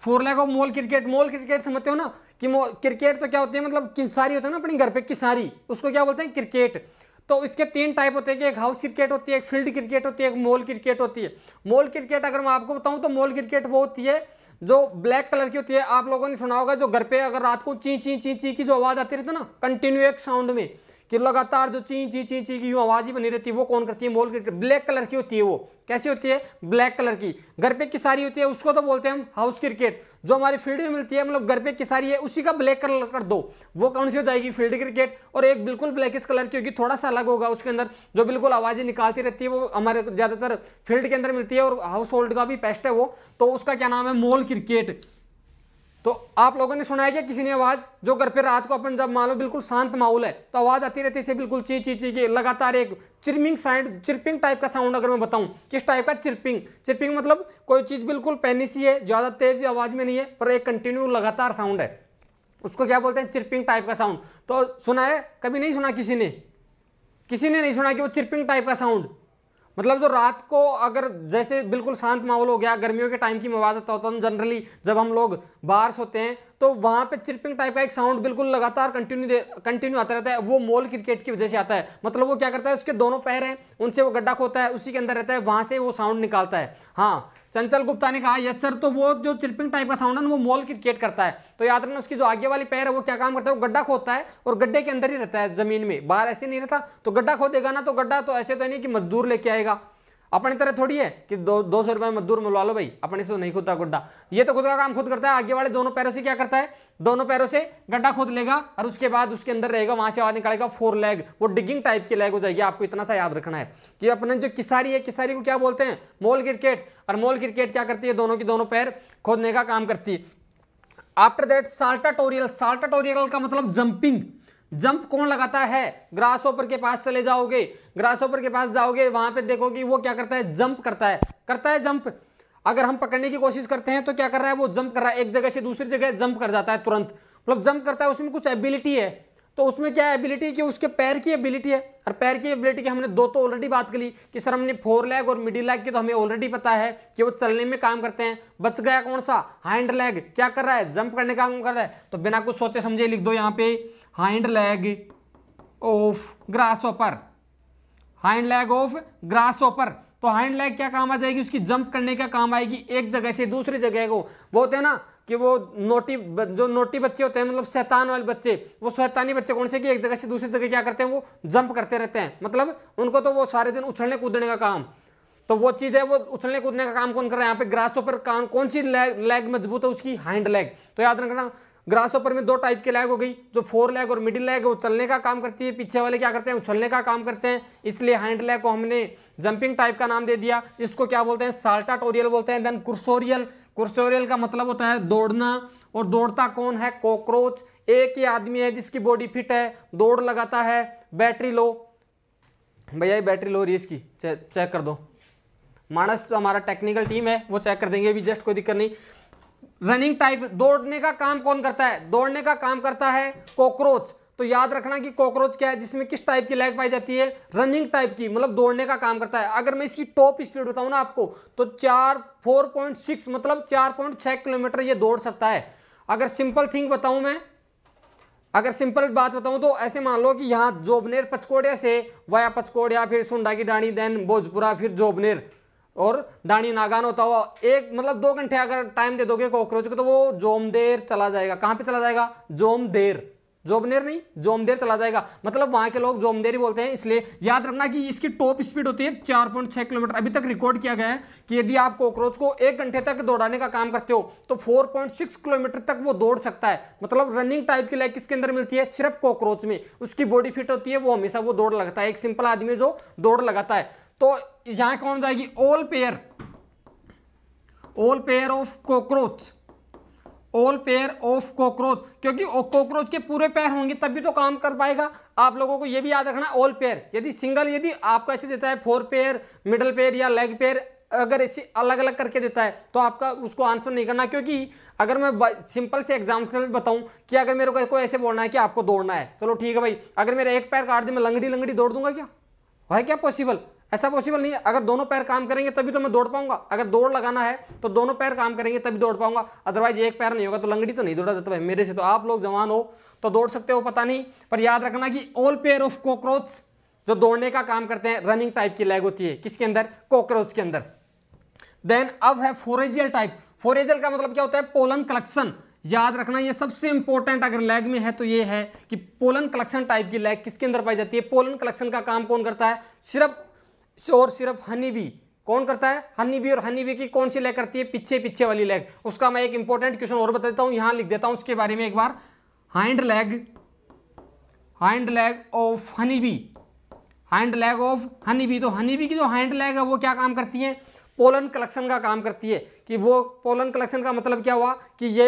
fore leg of mole cricket mole cricket समझते हो ना कि क्रिकेट तो क्या होती है मतलब किसारी होता है ना अपने घर पे किसारी उसको क्या बोलते हैं क्रिकेट तो इसके तीन टाइप होते हैं कि एक हाउस क्रिकेट होती है एक फील्ड क्रिकेट होती है एक मोल क्रिकेट होती है मोल क्रिकेट अगर मैं आपको बताऊं तो मोल क्रिकेट वो होती है जो ब्लैक कलर की होती है आप लोगों ने सुना होगा जो घर पे अगर रात को ची ची ची ची की जो आवाज़ आती रहती है ना कंटिन्यू एक साउंड में कि लगातार जो ची ची ची ची की आवाज़ ही बनी रहती है वो कौन करती है मोल क्रिकेट ब्लैक कलर की होती है वो कैसी होती है ब्लैक कलर की घर पे किसारी होती है उसको तो बोलते हैं हम हाउस क्रिकेट जो हमारी फील्ड में मिलती है मतलब घर पे किसारी है उसी का ब्लैक कलर कर दो वो कौन सी हो जाएगी फील्ड क्रिकेट और एक बिल्कुल इस कलर की होगी थोड़ा सा अलग होगा उसके अंदर जो बिल्कुल आवाज़ें निकालती रहती है वो हमारे ज़्यादातर फील्ड के अंदर मिलती है और हाउस होल्ड का भी पेस्ट है वो तो उसका क्या नाम है मोल क्रिकेट तो आप लोगों ने सुना है क्या किसी ने आवाज़ जो घर पे रात को अपन जब मान लो बिल्कुल शांत माहौल है तो आवाज़ आती रहती है बिल्कुल ची ची ची के लगातार एक चिरपिंग साइड चिरपिंग टाइप का साउंड अगर मैं बताऊं किस टाइप का चिरपिंग चिरपिंग मतलब कोई चीज़ बिल्कुल पैनी सी है ज़्यादा तेज़ आवाज़ में नहीं है पर एक कंटिन्यू लगातार साउंड है उसको क्या बोलते हैं चिरपिंग टाइप का साउंड तो सुना है कभी नहीं सुना किसी ने किसी ने नहीं सुना कि वो चिरपिंग टाइप का साउंड मतलब जो रात को अगर जैसे बिल्कुल शांत माहौल हो गया गर्मियों के टाइम की मवादत होता है जनरली तो जब हम लोग बाहर सोते हैं तो वहाँ पे चिरपिंग टाइप का एक साउंड बिल्कुल लगातार कंटिन्यू कंटिन्यू आता रहता है वो मोल क्रिकेट की वजह से आता है मतलब वो क्या करता है उसके दोनों पैर हैं उनसे वो गड्ढा खोता है उसी के अंदर रहता है वहाँ से वो साउंड निकालता है हाँ चंचल गुप्ता ने कहा यस सर तो वो जो चिरपिंग टाइप का साउंड है ना वो मोल क्रिकेट करता है तो याद रखना उसकी जो आगे वाली पैर है वो क्या काम करता है वो गड्ढा खोदता है और गड्ढे के अंदर ही रहता है जमीन में बाहर ऐसे नहीं रहता तो गड्ढा खोदेगा ना तो गड्ढा तो ऐसे तो नहीं कि मजदूर लेके आएगा अपनी तरह थोड़ी है कि दो दो सौ रुपये मजदूर मिलवा लो भाई अपने से तो नहीं खुदा गुड्डा ये तो खुद का काम खुद करता है आगे वाले दोनों पैरों से क्या करता है दोनों पैरों से गड्ढा खोद लेगा और उसके बाद उसके अंदर रहेगा वहां से आवाज निकालेगा फोर लेग वो डिगिंग टाइप की लेग हो जाएगी आपको इतना सा याद रखना है कि अपने जो किसारी है किसारी को क्या बोलते हैं मोल क्रिकेट और मोल क्रिकेट क्या करती है दोनों की दोनों पैर खोदने का काम करती है आफ्टर दैट साल्टाटोरियल साल्टाटोरियल का मतलब जंपिंग जंप कौन लगाता है ग्रास ओपर के पास चले जाओगे ग्रास ओपर के पास जाओगे वहां पे देखोगे वो क्या करता है जंप करता है करता है जंप अगर हम पकड़ने की कोशिश करते हैं तो क्या कर रहा है वो जंप कर रहा है एक जगह से दूसरी जगह जंप कर जाता है तुरंत मतलब जंप करता है उसमें कुछ एबिलिटी है तो उसमें क्या एबिलिटी कि उसके पैर की एबिलिटी है और पैर की एबिलिटी की हमने दो तो ऑलरेडी बात कर ली कि सर हमने फोर लैग और मिडिल लैग की तो हमें ऑलरेडी पता है कि वो चलने में काम करते हैं बच गया कौन सा हैंड लैग क्या कर रहा है जंप करने का काम कर रहा है तो बिना कुछ सोचे समझे लिख दो यहाँ पे hind leg of grasshopper hind leg of grasshopper तो हाइंड लैग क्या काम आ जाएगी उसकी जंप करने का काम आएगी एक जगह से दूसरी जगह को वो होते हैं ना कि वो नोटी जो नोटी बच्चे होते हैं मतलब शैतान वाले बच्चे वो शैतानी बच्चे कौन से कि एक जगह से दूसरी जगह क्या करते हैं वो जंप करते रहते हैं मतलब उनको तो वो सारे दिन उछलने कूदने का काम तो वो चीज़ है वो उछलने कूदने का काम कौन कर रहा है यहाँ पे ग्रास ऊपर कौन सी लेग लेग मजबूत है उसकी हाइंड लेग तो याद रखना ग्रास ऊपर में दो टाइप की लैग हो गई जो फोर लैग और मिडिल लैग है वो चलने का काम करती है पीछे वाले क्या करते हैं उछलने का काम करते हैं इसलिए हैंड लैग को हमने जंपिंग टाइप का नाम दे दिया इसको क्या बोलते हैं साल्टा टोरियल बोलते हैं देन कुर्सोरियल कुर्सोरियल का मतलब होता है दौड़ना और दौड़ता कौन है कॉकरोच एक ही आदमी है जिसकी बॉडी फिट है दौड़ लगाता है बैटरी लो भैया ये बैटरी लो रही है इसकी चेक कर दो मानस हमारा टेक्निकल टीम है वो चेक कर देंगे अभी जस्ट कोई दिक्कत नहीं रनिंग टाइप दौड़ने का काम कौन करता है दौड़ने का काम करता है कॉकरोच तो याद रखना कि कॉकरोच क्या है जिसमें किस टाइप की लैग पाई जाती है रनिंग टाइप की मतलब दौड़ने का काम करता है अगर मैं इसकी टॉप स्पीड बताऊँ ना आपको तो चार फोर पॉइंट सिक्स मतलब चार पॉइंट छः किलोमीटर ये दौड़ सकता है अगर सिंपल थिंग बताऊँ मैं अगर सिंपल बात बताऊं तो ऐसे मान लो कि यहाँ जोबनेर पचकोड़िया से वाया पचकोड़िया फिर सुंडा की डाणी देन भोजपुरा फिर जोबनेर और डाणी नागान होता हुआ एक मतलब दो घंटे अगर टाइम दे दोगे कॉकरोच को तो वो जोमदेर चला जाएगा कहाँ पे चला जाएगा जोमदेर जोमनेर नहीं जोमदेर चला जाएगा मतलब वहाँ के लोग जोमदेर ही बोलते हैं इसलिए याद रखना कि इसकी टॉप स्पीड होती है चार पॉइंट छः किलोमीटर अभी तक रिकॉर्ड किया गया है कि यदि आप कॉकरोच को एक घंटे तक दौड़ाने का काम करते हो तो फोर पॉइंट सिक्स किलोमीटर तक वो दौड़ सकता है मतलब रनिंग टाइप की लाइक किसके अंदर मिलती है सिर्फ कॉकरोच में उसकी बॉडी फिट होती है वो हमेशा वो दौड़ लगाता है एक सिंपल आदमी जो दौड़ लगाता है तो यहां कौन जाएगी all pair all pair of cockroach all pair of cockroach क्योंकि कॉकरोच के पूरे पैर होंगे तभी तो काम कर पाएगा आप लोगों को यह भी याद रखना ऑल पेयर यदि सिंगल यदि आपका ऐसे देता है फोर पेयर मिडल पेयर या लेग पेयर अगर इसे अलग अलग करके देता है तो आपका उसको आंसर नहीं करना क्योंकि अगर मैं सिंपल से एग्जाम्पल में बताऊं कि अगर मेरे को ऐसे बोलना है कि आपको दौड़ना है चलो ठीक है भाई अगर मेरा एक पैर काट दे मैं लंगड़ी लंगड़ी दौड़ दूंगा क्या है क्या पॉसिबल ऐसा पॉसिबल नहीं है अगर दोनों पैर काम करेंगे तभी तो मैं दौड़ पाऊंगा अगर दौड़ लगाना है तो दोनों पैर काम करेंगे तभी दौड़ पाऊंगा अदरवाइज एक पैर नहीं होगा तो लंगड़ी तो नहीं दौड़ा जाता भाई मेरे से तो आप लोग जवान हो तो दौड़ सकते हो पता नहीं पर याद रखना कि ऑल पेयर ऑफ कॉकरोच जो दौड़ने का काम करते हैं रनिंग टाइप की लैग होती है किसके अंदर कॉकरोच के अंदर देन अब है फोरेजियल टाइप फोरेजियल का मतलब क्या होता है पोलन कलेक्शन याद रखना ये सबसे इंपॉर्टेंट अगर लैग में है तो ये है कि पोलन कलेक्शन टाइप की लैग किसके अंदर पाई जाती है पोलन कलेक्शन का काम कौन करता है सिर्फ से और सिर्फ हनी भी कौन करता है हनी भी और हनी बी की कौन सी लैग करती है पीछे पीछे वाली लैग उसका मैं एक इंपॉर्टेंट क्वेश्चन और बता देता हूँ यहां लिख देता हूँ उसके बारे में एक बार hind leg hind leg of honey भी हाइंड लैग ऑफ हनी भी तो हनी भी की जो हाइंड लैग है वो क्या काम करती है पोलन कलेक्शन का काम करती है कि वो पोलन कलेक्शन का मतलब क्या हुआ कि ये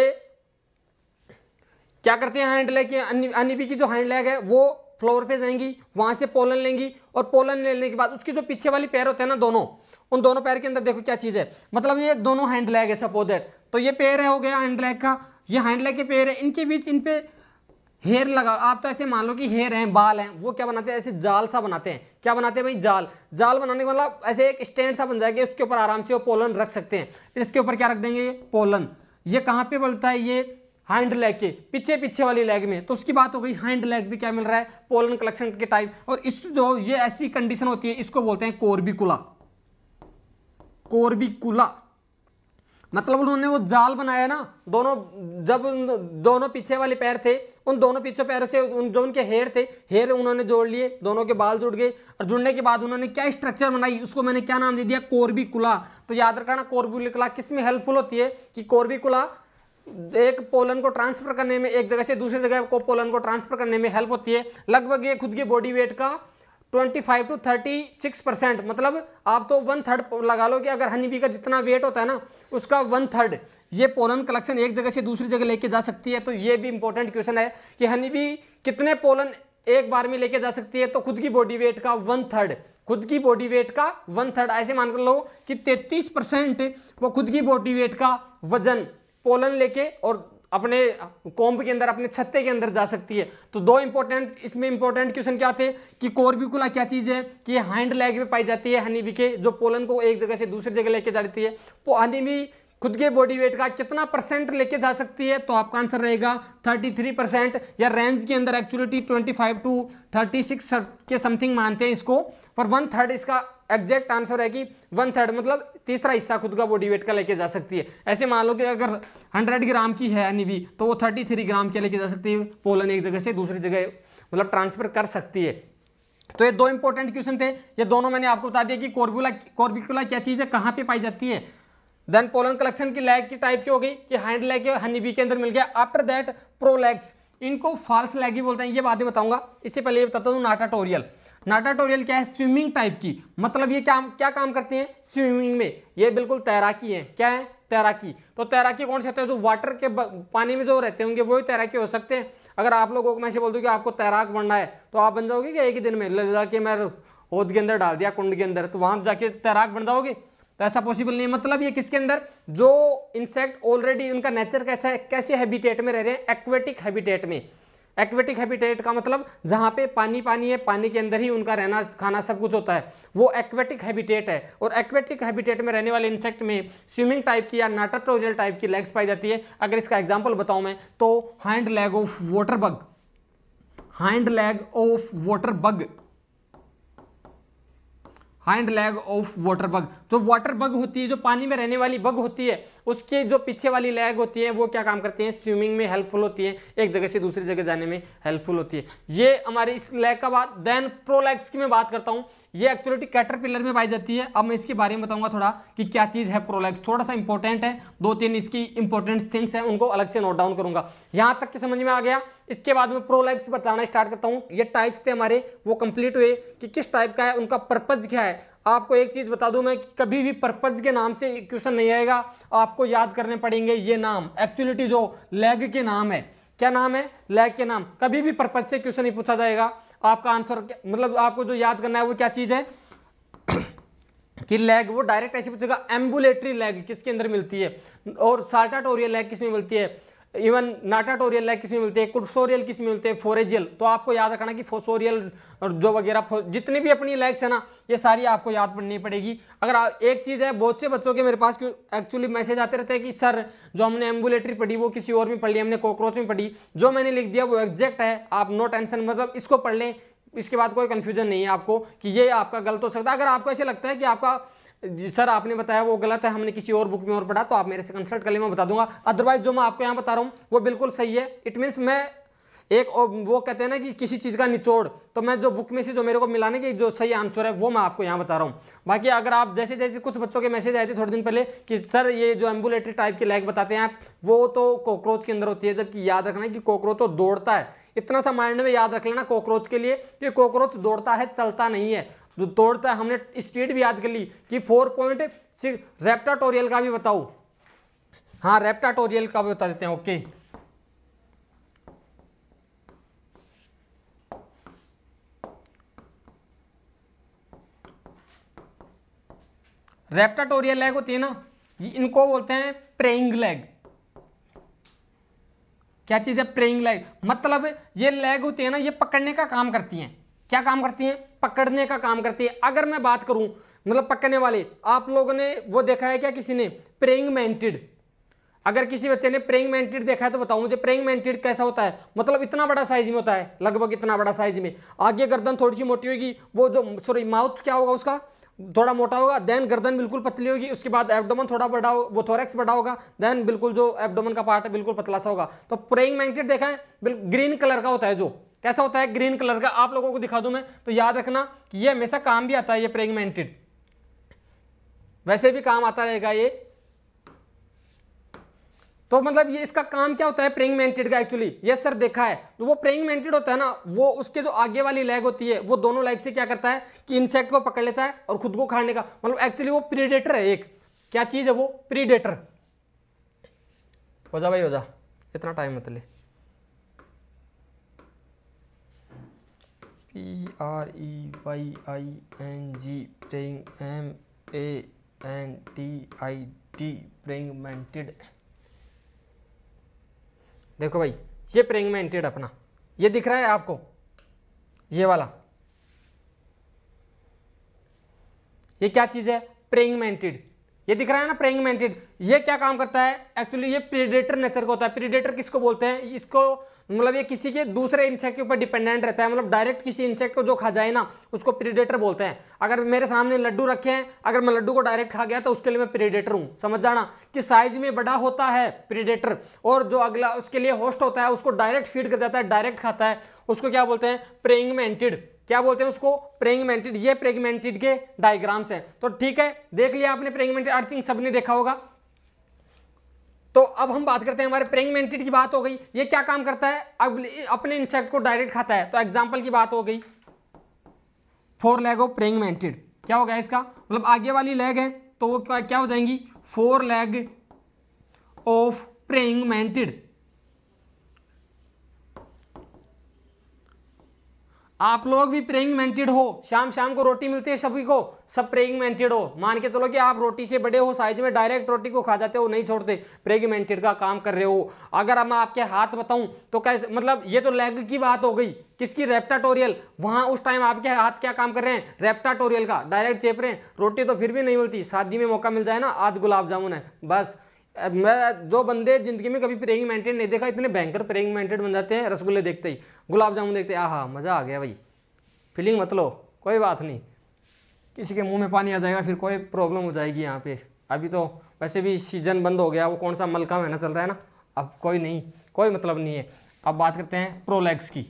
क्या करती है हैंड लैग की हनी भी की जो हैंड लैग है वो फ्लोर पे जाएंगी वहाँ से पोलन लेंगी और पोलन लेने के बाद उसकी जो पीछे वाली पैर होते हैं ना दोनों उन दोनों पैर के अंदर देखो क्या चीज़ है मतलब ये दोनों हैंड लैग है सपोज दैट तो ये पैर है हो गया हैंड लैग का ये हैंड लैग के पैर है इनके बीच इन पे हेयर लगा आप तो ऐसे मान लो कि हेयर हैं बाल हैं वो क्या बनाते हैं ऐसे जाल सा बनाते हैं क्या बनाते हैं भाई जाल जाल बनाने के मतलब ऐसे एक स्टैंड सा बन जाएगा उसके ऊपर आराम से वो पोलन रख सकते हैं इसके ऊपर क्या रख देंगे ये पोलन ये कहाँ पे बनता है ये हैंड लेग के पीछे पीछे वाली लेग में तो उसकी बात हो गई हैंड लेग भी क्या मिल रहा है पोलन कलेक्शन के टाइप और इस जो ये ऐसी कंडीशन होती है इसको बोलते हैं कोरबिकुला कोरबिकुला मतलब उन्होंने वो जाल बनाया ना दोनों जब दोनों पीछे वाले पैर थे उन दोनों पीछे पैरों से उन जो उनके हेयर थे हेयर उन्होंने जोड़ लिए दोनों के बाल जुड़ गए और जुड़ने के बाद उन्होंने क्या स्ट्रक्चर बनाई उसको मैंने क्या नाम दे दिया कोरबी कुला तो याद रखना कोरबी कुला किस में हेल्पफुल होती है कि कोरबी कुला एक पोलन को ट्रांसफर करने में एक जगह से दूसरी जगह को पोलन को ट्रांसफर करने में हेल्प होती है लगभग ये खुद के बॉडी वेट का 25 टू 36 परसेंट मतलब आप तो वन थर्ड लगा लो कि अगर हनी बी का जितना वेट होता है ना उसका वन थर्ड ये पोलन कलेक्शन एक जगह से दूसरी जगह लेके जा सकती है तो ये भी इंपॉर्टेंट क्वेश्चन है कि हनी बी कितने पोलन एक बार में लेके जा सकती है तो खुद की बॉडी वेट का वन थर्ड खुद की बॉडी वेट का वन थर्ड ऐसे मान कर लो कि 33 परसेंट वो खुद की बॉडी वेट का वजन पोलन लेके और अपने कॉम्ब के अंदर अपने छत्ते के अंदर जा सकती है तो दो इंपॉर्टेंट इसमें इंपॉर्टेंट क्वेश्चन क्या थे कि कोरबिकुला क्या चीज़ है कि हाइंड लैग में पाई जाती है हनी बी के जो पोलन को एक जगह से दूसरी जगह लेके जाती है हनी बी खुद के बॉडी वेट का कितना परसेंट लेके जा सकती है तो आपका आंसर रहेगा 33 परसेंट या रेंज के अंदर एक्चुअलिटी 25 टू 36 के समथिंग मानते हैं इसको पर वन थर्ड इसका एग्जैक्ट आंसर है कि वन थर्ड मतलब तीसरा हिस्सा खुद का बॉडी वेट का लेके जा सकती है ऐसे मान लो कि अगर हंड्रेड ग्राम की है भी तो वो थर्टी थ्री ग्राम के लेके जा सकती है पोलन एक जगह से दूसरी जगह मतलब ट्रांसफर कर सकती है तो ये दो इंपॉर्टेंट क्वेश्चन थे ये दोनों मैंने आपको बता दिया कि कॉर्बुला कॉर्बिकुला क्या चीज़ है कहाँ पे पाई जाती है देन पोलन कलेक्शन की लैग की टाइप की हो गई कि हैंड लैग हनी बी के अंदर मिल गया आफ्टर दैट प्रोलैग्स इनको फॉल्स लैग ही बोलते हैं ये बातें बताऊंगा इससे पहले ये बताता हूँ नाटाटोरियल नाटाटोरियल क्या है स्विमिंग टाइप की मतलब ये क्या क्या काम करते हैं स्विमिंग में ये बिल्कुल तैराकी है क्या है तैराकी तो तैराकी कौन से होते हैं जो वाटर के पानी में जो रहते होंगे वही तैराकी हो सकते हैं अगर आप लोगों को मैं से बोल दूँ कि आपको तैराक बनना है तो आप बन जाओगे क्या एक ही दिन में ले जाके मैं ओद के अंदर डाल दिया कुंड के अंदर तो वहाँ जाके तैराक बन जाओगे तो ऐसा पॉसिबल नहीं है मतलब ये किसके अंदर जो इंसेक्ट ऑलरेडी उनका नेचर कैसा है कैसे हैबिटेट में रह रहे हैं एक्वेटिक हैबिटेट में एक्वेटिक हैबिटेट का मतलब जहाँ पे पानी पानी है पानी के अंदर ही उनका रहना खाना सब कुछ होता है वो एक्वेटिक हैबिटेट है और एक्वेटिक हैबिटेट में रहने वाले इंसेक्ट में स्विमिंग टाइप की या नाटाट्रोजल टाइप की लेग्स पाई जाती है अगर इसका एग्जाम्पल बताऊँ मैं तो hind leg of water bug hind leg of water bug hind leg of water bug जो वाटर बग होती है जो पानी में रहने वाली बग होती है उसके जो पीछे वाली लैग होती है वो क्या काम करती है स्विमिंग में हेल्पफुल होती है एक जगह से दूसरी जगह जाने में हेल्पफुल होती है ये हमारी इस लैग का बात देन प्रोलैग्स की मैं बात करता हूँ ये एक्चुअलिटी पिलर में पाई जाती है अब मैं इसके बारे में बताऊंगा थोड़ा कि क्या चीज़ है प्रोलैक्स थोड़ा सा इंपॉर्टेंट है दो तीन इसकी इंपॉर्टेंट थिंग्स हैं उनको अलग से नोट डाउन करूंगा यहाँ तक के समझ में आ गया इसके बाद में प्रोलैक्स बताना स्टार्ट करता हूँ ये टाइप्स थे हमारे वो कंप्लीट हुए कि किस टाइप का है उनका पर्पज़ क्या है आपको एक चीज़ बता दूं मैं कि कभी भी पर्पज के नाम से क्वेश्चन नहीं आएगा आपको याद करने पड़ेंगे ये नाम एक्चुअलिटी तो जो लैग के नाम है क्या नाम है लैग के नाम कभी भी पर्पज से क्वेश्चन नहीं पूछा जाएगा आपका आंसर मतलब आपको जो याद करना है वो क्या चीज़ है [COUGHS] कि लैग वो डायरेक्ट ऐसे पूछेगा एम्बुलेटरी लैग किसके अंदर मिलती है और साल्टाटोरियल लैग किस में मिलती है इवन नाटाटोरियल लाइक किसी में मिलते हैं कुर्सोरियल किसी में मिलते हैं फोरेजियल तो आपको याद रखना कि फोसोरियल और जो वगैरह जितनी भी अपनी लाइक्स है ना ये सारी आपको याद पढ़नी पड़ेगी अगर एक चीज़ है बहुत से बच्चों के मेरे पास क्यों एक्चुअली मैसेज आते रहते हैं कि सर जो हमने एम्बुलेटरी पढ़ी वो किसी और में पढ़ ली हमने कॉकरोच में पढ़ी जो मैंने लिख दिया वो एग्जैक्ट है आप नो टेंशन मतलब इसको पढ़ लें इसके बाद कोई कन्फ्यूजन नहीं है आपको कि ये आपका गलत हो सकता है अगर आपको ऐसे लगता है कि आपका जी सर आपने बताया वो गलत है हमने किसी और बुक में और पढ़ा तो आप मेरे से कंसल्ट कर ले मैं बता दूंगा अदरवाइज जो मैं आपको यहाँ बता रहा हूँ वो बिल्कुल सही है इट मीन्स मैं एक वो कहते हैं ना कि किसी चीज़ का निचोड़ तो मैं जो बुक में से जो मेरे को मिलाने की जो सही आंसर है वो मैं आपको यहाँ बता रहा हूँ बाकी अगर आप जैसे जैसे कुछ बच्चों के मैसेज आए थे थोड़े दिन पहले कि सर ये जो एम्बुलेटरी टाइप के लैग बताते हैं आप वो तो कॉकरोच के अंदर होती है जबकि याद रखना है कि कॉकरोच तो दौड़ता है इतना सा माइंड में याद रख लेना कॉकरोच के लिए कि कॉकरोच दौड़ता है चलता नहीं है जो दौड़ता है हमने स्पीड भी याद कर ली कि फोर पॉइंट सिक्स रेप्टाटोरियल का भी बताओ हाँ रेप्टाटोरियल का भी बता देते हैं ओके रेप्टाटोरियल लेग होती है ना ये इनको बोलते हैं प्रेइंग लेग क्या चीज़ है प्रेइंग लेग मतलब ये लेग होती है ना ये पकड़ने का काम करती हैं क्या काम करती हैं पकड़ने का काम करती है अगर मैं बात करूं मतलब पकड़ने वाले आप लोगों ने वो देखा है क्या किसी ने प्रेइंग मैंटिड अगर किसी बच्चे ने प्रेइंग मैंटिड देखा है तो बताओ मुझे प्रेइंग मैंटिड कैसा होता है मतलब इतना बड़ा साइज में होता है लगभग इतना बड़ा साइज में आगे गर्दन थोड़ी सी मोटी होगी वो जो सॉरी माउथ क्या होगा उसका थोड़ा मोटा होगा देन गर्दन बिल्कुल पतली होगी उसके बाद एब्डोमन थोड़ा बड़ा हो वो थोरेक्स बड़ा होगा देन बिल्कुल जो एब्डोमन का पार्ट है बिल्कुल पतला सा होगा तो प्रेइंग मैंटिड देखा है ग्रीन कलर का होता है जो कैसा होता है ग्रीन कलर का आप लोगों को दिखा दूं मैं तो याद रखना कि ये हमेशा काम भी आता है ये प्रेगमेंटेड वैसे भी काम आता रहेगा ये तो मतलब ये इसका काम क्या होता है प्रेगमेंटेड का एक्चुअली यस सर देखा है तो वो प्रेगमेंटेड होता है ना वो उसके जो आगे वाली लेग होती है वो दोनों लेग से क्या करता है कि इंसेक्ट को पकड़ लेता है और खुद को खाने का मतलब एक्चुअली वो प्रीडेटर है एक क्या चीज़ है वो प्रीडेटर हो जा भाई हो जा इतना टाइम मत ले P R E Y I N G preying M A N T I D praying mantid देखो भाई ये प्रेंगमेंटेड अपना ये दिख रहा है आपको ये वाला ये क्या चीज़ है प्रेंगमेंटेड ये दिख रहा है ना प्रेंगमेंटेड ये क्या काम करता है एक्चुअली ये प्रीडेटर नेचर का होता है प्रीडेटर किसको बोलते हैं इसको मतलब ये किसी के दूसरे इंसेक्ट के ऊपर डिपेंडेंट रहता है मतलब डायरेक्ट किसी इंसेक्ट को जो खा जाए ना उसको प्रीडेटर बोलते हैं अगर मेरे सामने लड्डू रखे हैं अगर मैं लड्डू को डायरेक्ट खा गया तो उसके लिए मैं प्रीडेटर हूँ समझ जाना कि साइज में बड़ा होता है प्रीडेटर और जो अगला उसके लिए होस्ट होता है उसको डायरेक्ट फीड कर जाता है डायरेक्ट खाता है उसको क्या बोलते हैं प्रेगमेंटेड क्या बोलते हैं उसको प्रेगमेंटेड ये प्रेगमेंटेड के डायग्राम्स हैं तो ठीक है देख लिया आपने प्रेगमेंटेड आई थिंक सबने देखा होगा तो अब हम बात करते हैं हमारे प्रेंग मेंटिड की बात हो गई ये क्या काम करता है अब अपने इंसेक्ट को डायरेक्ट खाता है तो एग्जाम्पल की बात हो गई fore leg of praying mantid क्या हो गया इसका मतलब आगे वाली लेग है तो वो क्या हो जाएंगी fore leg of praying mantid आप लोग भी प्रेइंग मेंटेड हो शाम शाम को रोटी मिलती है सभी को सब प्रेइंग मेंटेड हो मान के चलो कि आप रोटी से बड़े हो साइज में डायरेक्ट रोटी को खा जाते हो नहीं छोड़ते प्रेइंग मेंटेड का काम कर रहे हो अगर मैं आपके हाथ बताऊं तो कैसे मतलब ये तो लेग की बात हो गई किसकी रेप्टाटोरियल वहाँ उस टाइम आपके हाथ क्या काम कर रहे हैं रेप्टाटोरियल का डायरेक्ट चेप रहे हैं रोटी तो फिर भी नहीं मिलती शादी में मौका मिल जाए ना आज गुलाब जामुन है बस मैं जो बंदे ज़िंदगी में कभी प्रेइंग माइंडेड नहीं देखा इतने भयंकर प्रेइंग माइंडेड बन जाते हैं रसगुल्ले देखते ही गुलाब जामुन देखते हा मज़ा आ गया भाई फीलिंग मत लो कोई बात नहीं किसी के मुंह में पानी आ जाएगा फिर कोई प्रॉब्लम हो जाएगी यहाँ पे अभी तो वैसे भी सीजन बंद हो गया वो कौन सा मलका महीना चल रहा है ना अब कोई नहीं कोई मतलब नहीं है अब बात करते हैं प्रोलैक्स की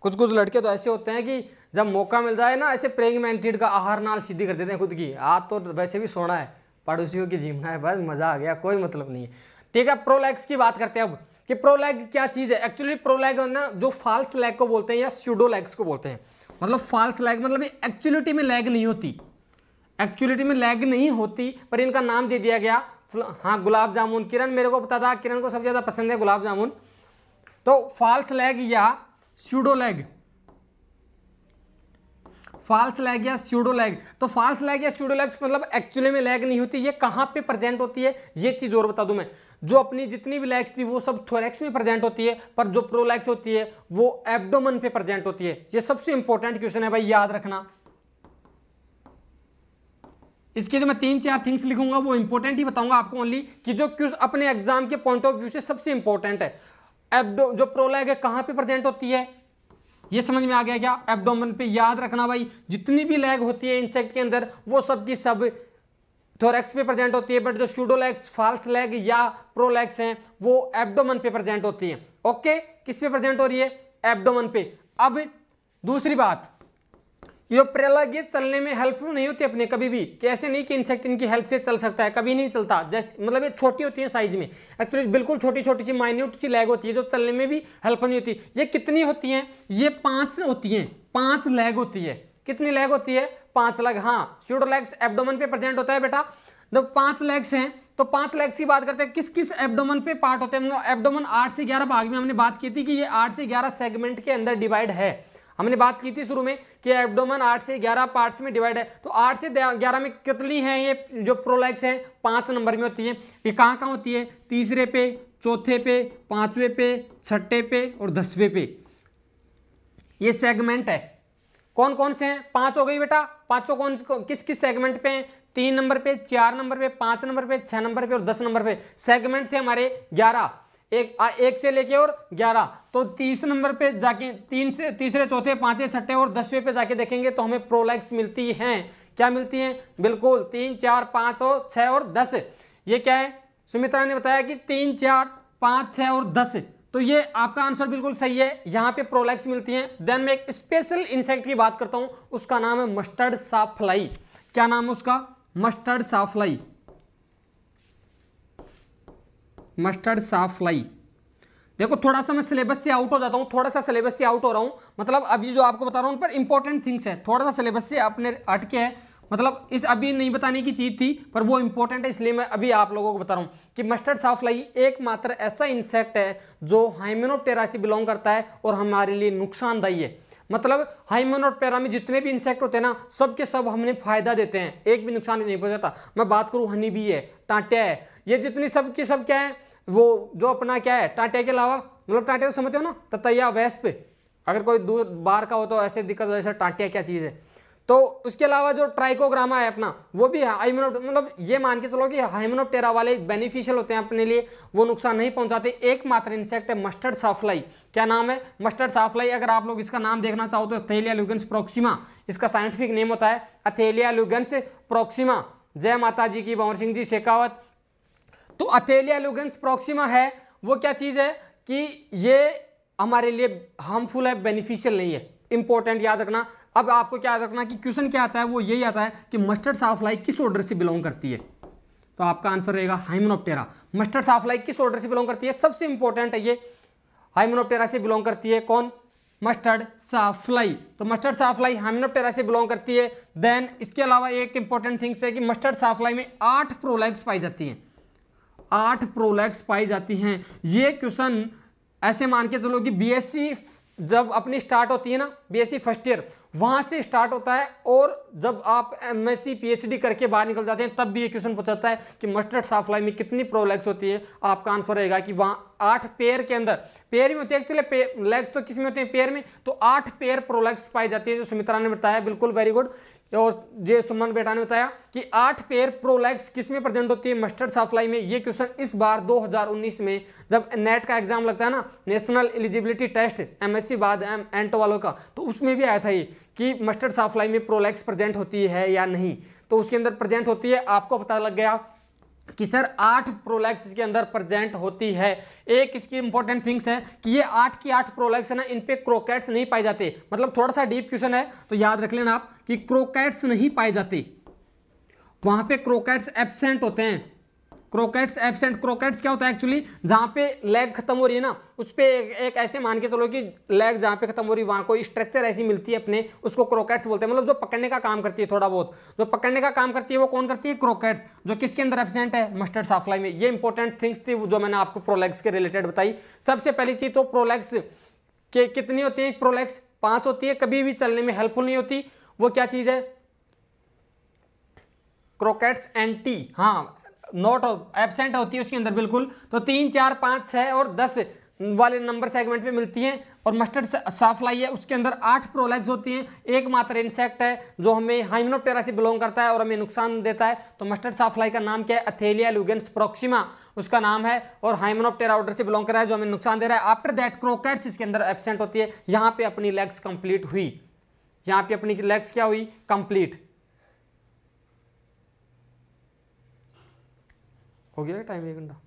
कुछ कुछ लड़के तो ऐसे होते हैं कि जब मौका मिलता है ना ऐसे प्रेगनेंटेड का आहार नाल सीधी कर देते हैं खुद की आज तो वैसे भी सोना है पड़ोसियों की जीवना है बस मज़ा आ गया कोई मतलब नहीं है ठीक है प्रोलैक्स की बात करते हैं अब कि प्रोलैग क्या चीज़ है एक्चुअली प्रोलैग ना जो फाल्स लैग को बोलते हैं या स्यूडोलैग्स को बोलते हैं मतलब फाल्स लैग मतलब एक्चुअलिटी में लैग नहीं होती एक्चुअलिटी में लैग नहीं होती पर इनका नाम दे दिया गया हाँ गुलाब जामुन किरण मेरे को पता था किरण को सबसे ज़्यादा पसंद है गुलाब जामुन तो फाल्स लेग या स्यूडो फॉल्स लैग या स्यूडो लैग तो फॉल्स लैग या स्यूडो लैग मतलब एक्चुअली में लैग नहीं होती ये कहाँ पे प्रेजेंट होती है ये चीज़ और बता दूँ मैं जो अपनी जितनी भी लैग्स थी वो सब थोरेक्स में प्रेजेंट होती है पर जो प्रोलैग्स होती है वो एबडोमन पे प्रेजेंट होती है ये सबसे इंपॉर्टेंट क्वेश्चन है भाई याद रखना इसके जो मैं तीन चार थिंग्स लिखूंगा वो इंपॉर्टेंट ही बताऊंगा आपको ओनली कि जो क्यूज अपने एग्जाम के पॉइंट ऑफ व्यू से सबसे इंपॉर्टेंट है एब्डो जो प्रोलैग है कहाँ पे प्रेजेंट होती है ये समझ में आ गया क्या एबडोमन पे याद रखना भाई जितनी भी लैग होती है इंसेक्ट के अंदर वो सब की सब थोरेक्स पे प्रेजेंट होती है बट जो शूडोलैग्स फाल्स लैग या प्रोलैग्स हैं वो एबडोमन पे प्रेजेंट होती हैं ओके किस पे प्रेजेंट हो रही है एबडोमन पे अब दूसरी बात जो प्रलागीय चलने में हेल्पफुल नहीं होती अपने कभी भी कैसे नहीं कि इंसेक्ट इनकी हेल्प से चल सकता है कभी नहीं चलता जैसे मतलब ये छोटी होती है साइज में एक्चुअली बिल्कुल छोटी छोटी सी माइन्यूट सी लैग होती है जो चलने में भी हेल्प नहीं होती ये कितनी होती हैं ये पाँच होती हैं पाँच लैग होती है कितनी लैग होती है पाँच लैग हाँ श्यूडो लैग्स एब्डोमन पे प्रजेंट होता है बेटा जब पाँच लेग्स हैं तो पांच लेग्स की बात करते हैं किस किस एब्डोमन पे पार्ट होते हैं एब्डोमन मतलब आठ से ग्यारह भाग में हमने बात की थी कि ये आठ से ग्यारह सेगमेंट के अंदर डिवाइड है हमने बात की थी शुरू में कि एब्डोमन आठ से ग्यारह पार्ट्स में डिवाइड है तो आठ से ग्यारह में कितनी है ये जो प्रोलैक्स है पाँच नंबर में होती है ये कहाँ कहाँ होती है तीसरे पे चौथे पे पाँचवें पे छठे पे और दसवें पे ये सेगमेंट है कौन कौन से हैं पाँच हो गई बेटा पाँचों कौन किस किस सेगमेंट पे हैं तीन नंबर पे चार नंबर पे पाँच नंबर पे छः नंबर पे और दस नंबर पे सेगमेंट थे हमारे ग्यारह एक आ, एक से लेके और ग्यारह तो तीस नंबर पे जाके तीन से तीसरे चौथे पांचवे छठे और दसवें पे जाके देखेंगे तो हमें प्रोलैक्स मिलती हैं क्या मिलती हैं बिल्कुल तीन चार पाँच और छः और दस ये क्या है सुमित्रा ने बताया कि तीन चार पाँच छः और दस तो ये आपका आंसर बिल्कुल सही है यहाँ पे प्रोलैक्स मिलती हैं देन मैं एक स्पेशल इंसेक्ट की बात करता हूँ उसका नाम है मस्टर्ड फ्लाई क्या नाम है उसका मस्टर्ड फ्लाई मस्टर्ड साफ्लाई देखो थोड़ा सा मैं सिलेबस से आउट हो जाता हूँ थोड़ा सा सिलेबस से आउट हो रहा हूँ मतलब अभी जो आपको बता रहा हूँ उन पर इंपॉर्टेंट थिंग्स है थोड़ा सा सिलेबस से अपने अटके है मतलब इस अभी नहीं बताने की चीज़ थी पर वो इंपॉर्टेंट है इसलिए मैं अभी आप लोगों को बता रहा हूँ कि मस्टर्ड साफ्लाई एकमात्र ऐसा इंसेक्ट है जो हाइमेनोप्टेरा से बिलोंग करता है और हमारे लिए नुकसानदायी है मतलब हाइमन और पैरा में जितने भी इंसेक्ट होते हैं ना सब के सब हमने फायदा देते हैं एक भी नुकसान नहीं पहुँचाता मैं बात करूँ हनी भी है टाँटे है ये जितनी सब की सब क्या है वो जो अपना क्या है टाटे के अलावा मतलब टाँटे तो समझते हो ना तैया वैस्प अगर कोई दूर बाहर का हो तो ऐसे दिक्कत जाए टाँटिया क्या चीज़ है तो उसके अलावा जो ट्राइकोग्रामा है अपना वो भी हाइमोनोप मतलब ये मान के चलो कि हाइमोनोप्टेरा वाले बेनिफिशियल होते हैं अपने लिए वो नुकसान नहीं पहुंचाते एकमात्र इंसेक्ट है मस्टर्ड साफलाई क्या नाम है मस्टर्ड साफलाई अगर आप लोग इसका नाम देखना चाहो तो अथेलिया लुगेंस प्रोक्सीमा इसका साइंटिफिक नेम होता है अथेलिया लुगेंस प्रोक्सीमा जय माता जी की भंवर सिंह जी शेखावत तो अथेलिया लुगेंस प्रोक्सीमा है वो क्या चीज़ है कि ये हमारे लिए हार्मफुल है बेनिफिशियल नहीं है इंपॉर्टेंट याद रखना अब आपको क्या रखना कि क्वेश्चन क्या आता है वो यही आता है कि मस्टर्ड साफलाई किस ऑर्डर से बिलोंग करती है तो आपका आंसर रहेगा हाइमनोप्टेरा मस्टर्ड साफलाई किस ऑर्डर से बिलोंग करती है सबसे इंपॉर्टेंट है ये हाइमनोप्टेरा से बिलोंग करती है कौन मस्टर्ड साफलाई तो मस्टर्ड साफलाई हाइमनोप्टेरा से बिलोंग करती है देन इसके अलावा एक इंपॉर्टेंट थिंग्स है कि मस्टर्ड साफलाई में आठ प्रोलैग्स पाई जाती हैं आठ प्रोलैग्स पाई जाती हैं ये क्वेश्चन ऐसे मान के चलो कि बीएससी जब अपनी स्टार्ट होती है ना बीएससी फर्स्ट ईयर वहाँ से स्टार्ट होता है और जब आप एमएससी पीएचडी करके बाहर निकल जाते हैं तब भी ये क्वेश्चन पूछा जाता है कि मस्टर्ड साफलाई में कितनी प्रो लेग्स होती है आपका आंसर रहेगा कि वहाँ आठ पेयर के अंदर पेयर में होती है एक्चुअली लेग्स तो किस में होते हैं पेयर तो में तो आठ पेयर प्रोलेक्स पाई जाती है जो सुमित्रा ने बताया बिल्कुल वेरी गुड और तो ये सुमन बेटा ने बताया कि आठ पेयर प्रोलैक्स किस में प्रेजेंट होती है मस्टर्ड साफलाई में ये क्वेश्चन इस बार 2019 में जब नेट का एग्जाम लगता है ना नेशनल एलिजिबिलिटी टेस्ट एमएससी बाद एम एंट वालों का तो उसमें भी आया था ये कि मस्टर्ड साफ्लाई में प्रोलैक्स प्रेजेंट होती है या नहीं तो उसके अंदर प्रेजेंट होती है आपको पता लग गया कि सर आठ प्रोलैक्स इसके अंदर प्रेजेंट होती है एक इसकी इंपॉर्टेंट थिंग्स है कि ये आठ की आठ प्रोलैक्स है ना इन पे क्रोकेट्स नहीं पाए जाते मतलब थोड़ा सा डीप क्वेश्चन है तो याद रख लेना आप कि क्रोकेट्स नहीं पाए जाते वहां पे क्रोकेट्स एबसेंट होते हैं क्रोकेट्स एबसेंट क्रोकेट्स क्या होता है एक्चुअली जहाँ पे लेग खत्म हो रही है ना उस पर एक, एक ऐसे मान के चलो कि लेग जहाँ पे खत्म हो रही है वहाँ कोई स्ट्रक्चर ऐसी मिलती है अपने उसको क्रोकेट्स बोलते हैं मतलब जो पकड़ने का काम करती है थोड़ा बहुत जो पकड़ने का काम करती है वो कौन करती है क्रोकेट्स जो किसके अंदर एबसेंट है मस्टर्ड साफलाई में ये इंपॉर्टेंट थिंग्स थी जो मैंने आपको प्रोलेक्स के रिलेटेड बताई सबसे पहली चीज़ तो प्रोलेक्स के कितनी होती है प्रोलेक्स पाँच होती है कभी भी चलने में हेल्पफुल नहीं होती वो क्या चीज़ है क्रोकेट्स एंटी हाँ नोट एबसेंट होती है उसके अंदर बिल्कुल तो तीन चार पाँच छः और दस वाले नंबर सेगमेंट में मिलती हैं और मस्टर्ड साफलाई है उसके अंदर आठ प्रोलैक्स होती हैं एकमात्र इंसेक्ट है जो हमें हाइमनोप्टेरा से बिलोंग करता है और हमें नुकसान देता है तो मस्टर्ड साफलाई का नाम क्या है अथेलिया लुगेंस प्रोक्सिमा उसका नाम है और हाइमनोप्टेरा ऑर्डर से बिलोंग कर रहा है जो हमें नुकसान दे रहा है आफ्टर दैट क्रोकेट्स इसके अंदर एबसेंट होती है यहाँ पर अपनी लेग्स कंप्लीट हुई यहाँ पर अपनी लेग्स क्या हुई कंप्लीट हो गया टाइम एक घंटा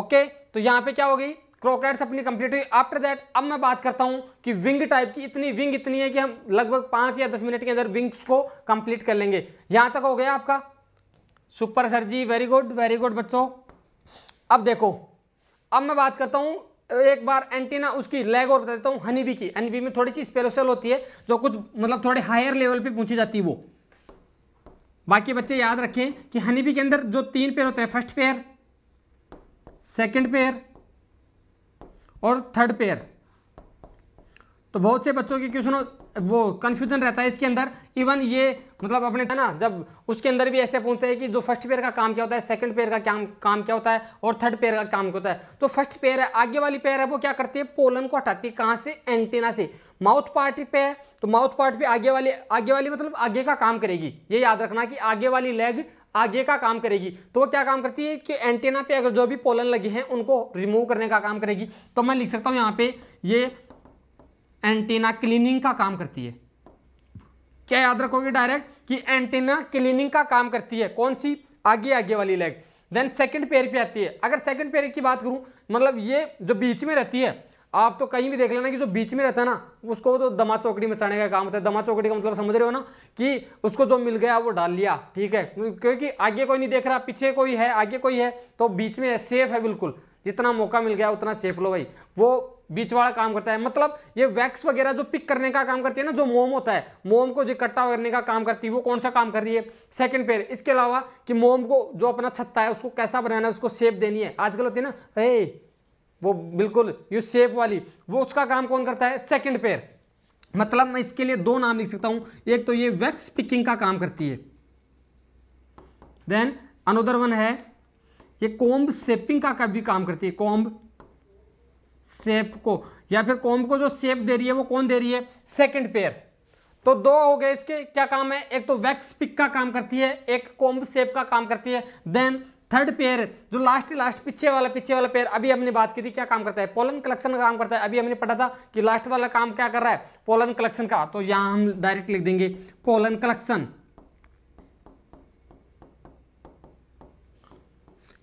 ओके तो यहां पे क्या हो गई क्रॉकेट्स अपनी कंप्लीट हुई आफ्टर दैट अब मैं बात करता हूं कि विंग टाइप की इतनी विंग इतनी है कि हम लगभग पांच या दस मिनट के अंदर विंग्स को कंप्लीट कर लेंगे यहां तक हो गया आपका super sir ji very good very good बच्चों अब देखो अब मैं बात करता हूं एक बार एंटीना उसकी लेग और बता देता हूँ बी की हनी बी में थोड़ी सी स्पेलोसल होती है जो कुछ मतलब थोड़े हायर लेवल पे पूछी जाती है वो बाकी बच्चे याद रखें कि हनीबी के अंदर जो तीन पेयर होते हैं फर्स्ट पेयर सेकंड पेयर और थर्ड पेयर तो बहुत से बच्चों की क्वेश्चनों वो कन्फ्यूजन रहता है इसके अंदर इवन ये मतलब अपने है ना जब उसके अंदर भी ऐसे पूछते हैं कि जो फर्स्ट पेयर का काम क्या होता है सेकंड पेयर का काम काम क्या होता है और थर्ड पेयर का काम क्या होता है तो फर्स्ट पेयर है आगे वाली पेयर है वो क्या करती है पोलन को हटाती है कहाँ से एंटीना से माउथ पार्ट पे है तो माउथ पार्ट पे आगे वाली आगे वाली मतलब आगे का काम करेगी ये याद रखना कि आगे वाली लेग आगे का काम करेगी तो वो क्या काम करती है कि एंटीना पे अगर जो भी पोलन लगे हैं उनको रिमूव करने का काम करेगी तो मैं लिख सकता हूँ यहाँ पे ये एंटीना क्लीनिंग का काम करती है क्या याद रखोगे डायरेक्ट कि एंटीना क्लीनिंग का काम करती है कौन सी आगे आगे वाली लेग देन सेकंड पेयर पे आती है अगर सेकंड पेयर की बात करूं मतलब ये जो बीच में रहती है आप तो कहीं भी देख लेना कि जो बीच में रहता है ना उसको तो दमा चौकड़ी मचाने का काम होता है दमा चौकड़ी का मतलब समझ रहे हो ना कि उसको जो मिल गया वो डाल लिया ठीक है क्योंकि आगे कोई नहीं देख रहा पीछे कोई है आगे कोई है तो बीच में है सेफ है बिल्कुल जितना मौका मिल गया उतना चेप लो भाई वो बीच वाला काम करता है मतलब ये वैक्स वगैरह जो पिक करने का काम करती है ना जो मोम होता है मोम को जो इकट्ठा करने का काम करती है वो कौन सा काम कर रही है सेकंड पेयर इसके अलावा कि मोम को जो अपना छत्ता है उसको कैसा बनाना है उसको शेप देनी है आजकल होती है ना हे वो बिल्कुल यू शेप वाली वो उसका काम कौन करता है सेकेंड पेयर मतलब मैं इसके लिए दो नाम लिख सकता हूँ एक तो ये वैक्स पिकिंग का काम करती है देन अनोदर वन है ये कोम्ब सेपिंग का, भी काम करती है कोम्ब सेप को या फिर कोम्ब को जो सेप दे रही है वो कौन दे रही है सेकंड पेयर तो दो हो गए इसके क्या काम है एक तो वैक्स पिक का काम करती है एक कोम्ब सेप का काम करती है देन थर्ड पेयर जो लास्ट लास्ट पीछे वाला पीछे वाला पेयर अभी हमने बात की थी क्या काम करता है पोलन कलेक्शन का काम करता है अभी हमने पढ़ा था कि लास्ट वाला काम क्या कर रहा है पोलन कलेक्शन का तो यहाँ हम डायरेक्ट लिख देंगे पोलन कलेक्शन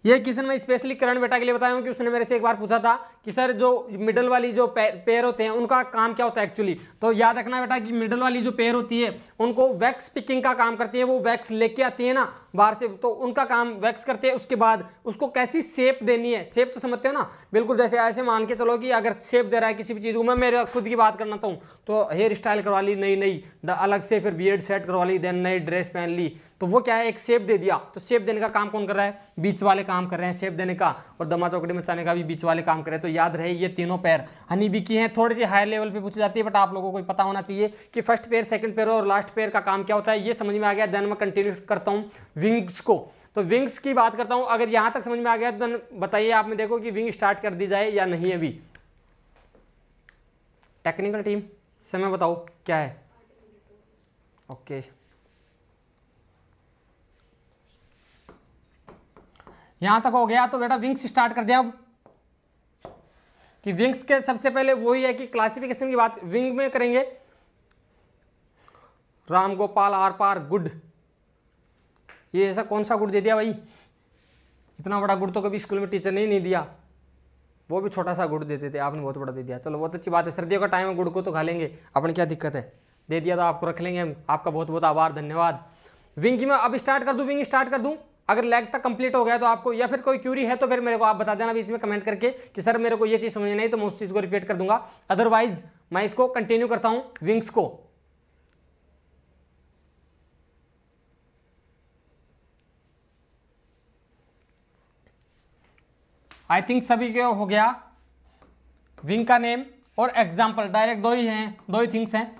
ये क्वेश्चन मैं स्पेशली करण बेटा के लिए बताया हूँ कि उसने मेरे से एक बार पूछा था कि सर जो मिडल वाली जो पेयर होते हैं उनका काम क्या होता है एक्चुअली तो याद रखना बेटा कि मिडल वाली जो पेयर होती है उनको वैक्स पिकिंग का काम करती है वो वैक्स लेके आती है ना बाहर से तो उनका काम वैक्स करते हैं उसके बाद उसको कैसी सेप देनी है सेप तो समझते हो ना बिल्कुल जैसे ऐसे मान के चलो कि अगर सेप दे रहा है किसी भी चीज़ को मैं मेरे खुद की बात करना चाहूँ तो हेयर स्टाइल करवा ली नई नई अलग से फिर बियड सेट करवा ली देन नई ड्रेस पहन ली तो वो क्या है एक सेप दे दिया तो सेप देने का काम कौन कर रहा है बीच वाले काम कर रहे हैं सेप देने का और दमा चौकड़ी मचाने का भी बीच वाले काम कर रहे हैं तो याद रहे ये तीनों पैर हनी भी की हैं थोड़ी सी हाई लेवल पे पूछी जाती है बट आप लोगों को पता होना चाहिए कि फर्स्ट पेयर सेकंड पेयर और लास्ट पेयर का काम क्या होता है ये समझ में आ गया देन मैं कंटिन्यू करता हूँ विंग्स को तो विंग्स की बात करता हूं अगर यहां तक समझ में आ गया तो बताइए आप में देखो कि विंग स्टार्ट कर दी जाए या नहीं अभी टेक्निकल टीम समय बताओ क्या है ओके okay. यहां तक हो गया तो बेटा विंग्स स्टार्ट कर दिया अब कि विंग्स के सबसे पहले वही है कि क्लासिफिकेशन की बात विंग में करेंगे राम गोपाल आर पार गुड ये ऐसा कौन सा गुड़ दे दिया भाई इतना बड़ा गुड़ तो कभी स्कूल में टीचर ने ही नहीं दिया वो भी छोटा सा गुड़ देते थे आपने बहुत बड़ा दे दिया चलो बहुत अच्छी बात है सर्दियों का टाइम है गुड़ को तो खा लेंगे अपन क्या दिक्कत है दे दिया तो आपको रख लेंगे हम आपका बहुत बहुत आभार धन्यवाद विंग की मैं अब स्टार्ट कर दूँ विंग स्टार्ट कर दूँ अगर लैग तक कंप्लीट हो गया तो आपको या फिर कोई क्यूरी है तो फिर मेरे को आप बता देना भी इसमें कमेंट करके कि सर मेरे को ये चीज़ समझ नहीं तो मैं उस चीज़ को रिपीट कर दूंगा अदरवाइज मैं इसको कंटिन्यू करता हूँ विंग्स को आई थिंक सभी के हो गया विंग का नेम और एग्जाम्पल डायरेक्ट दो ही हैं दो ही थिंग्स हैं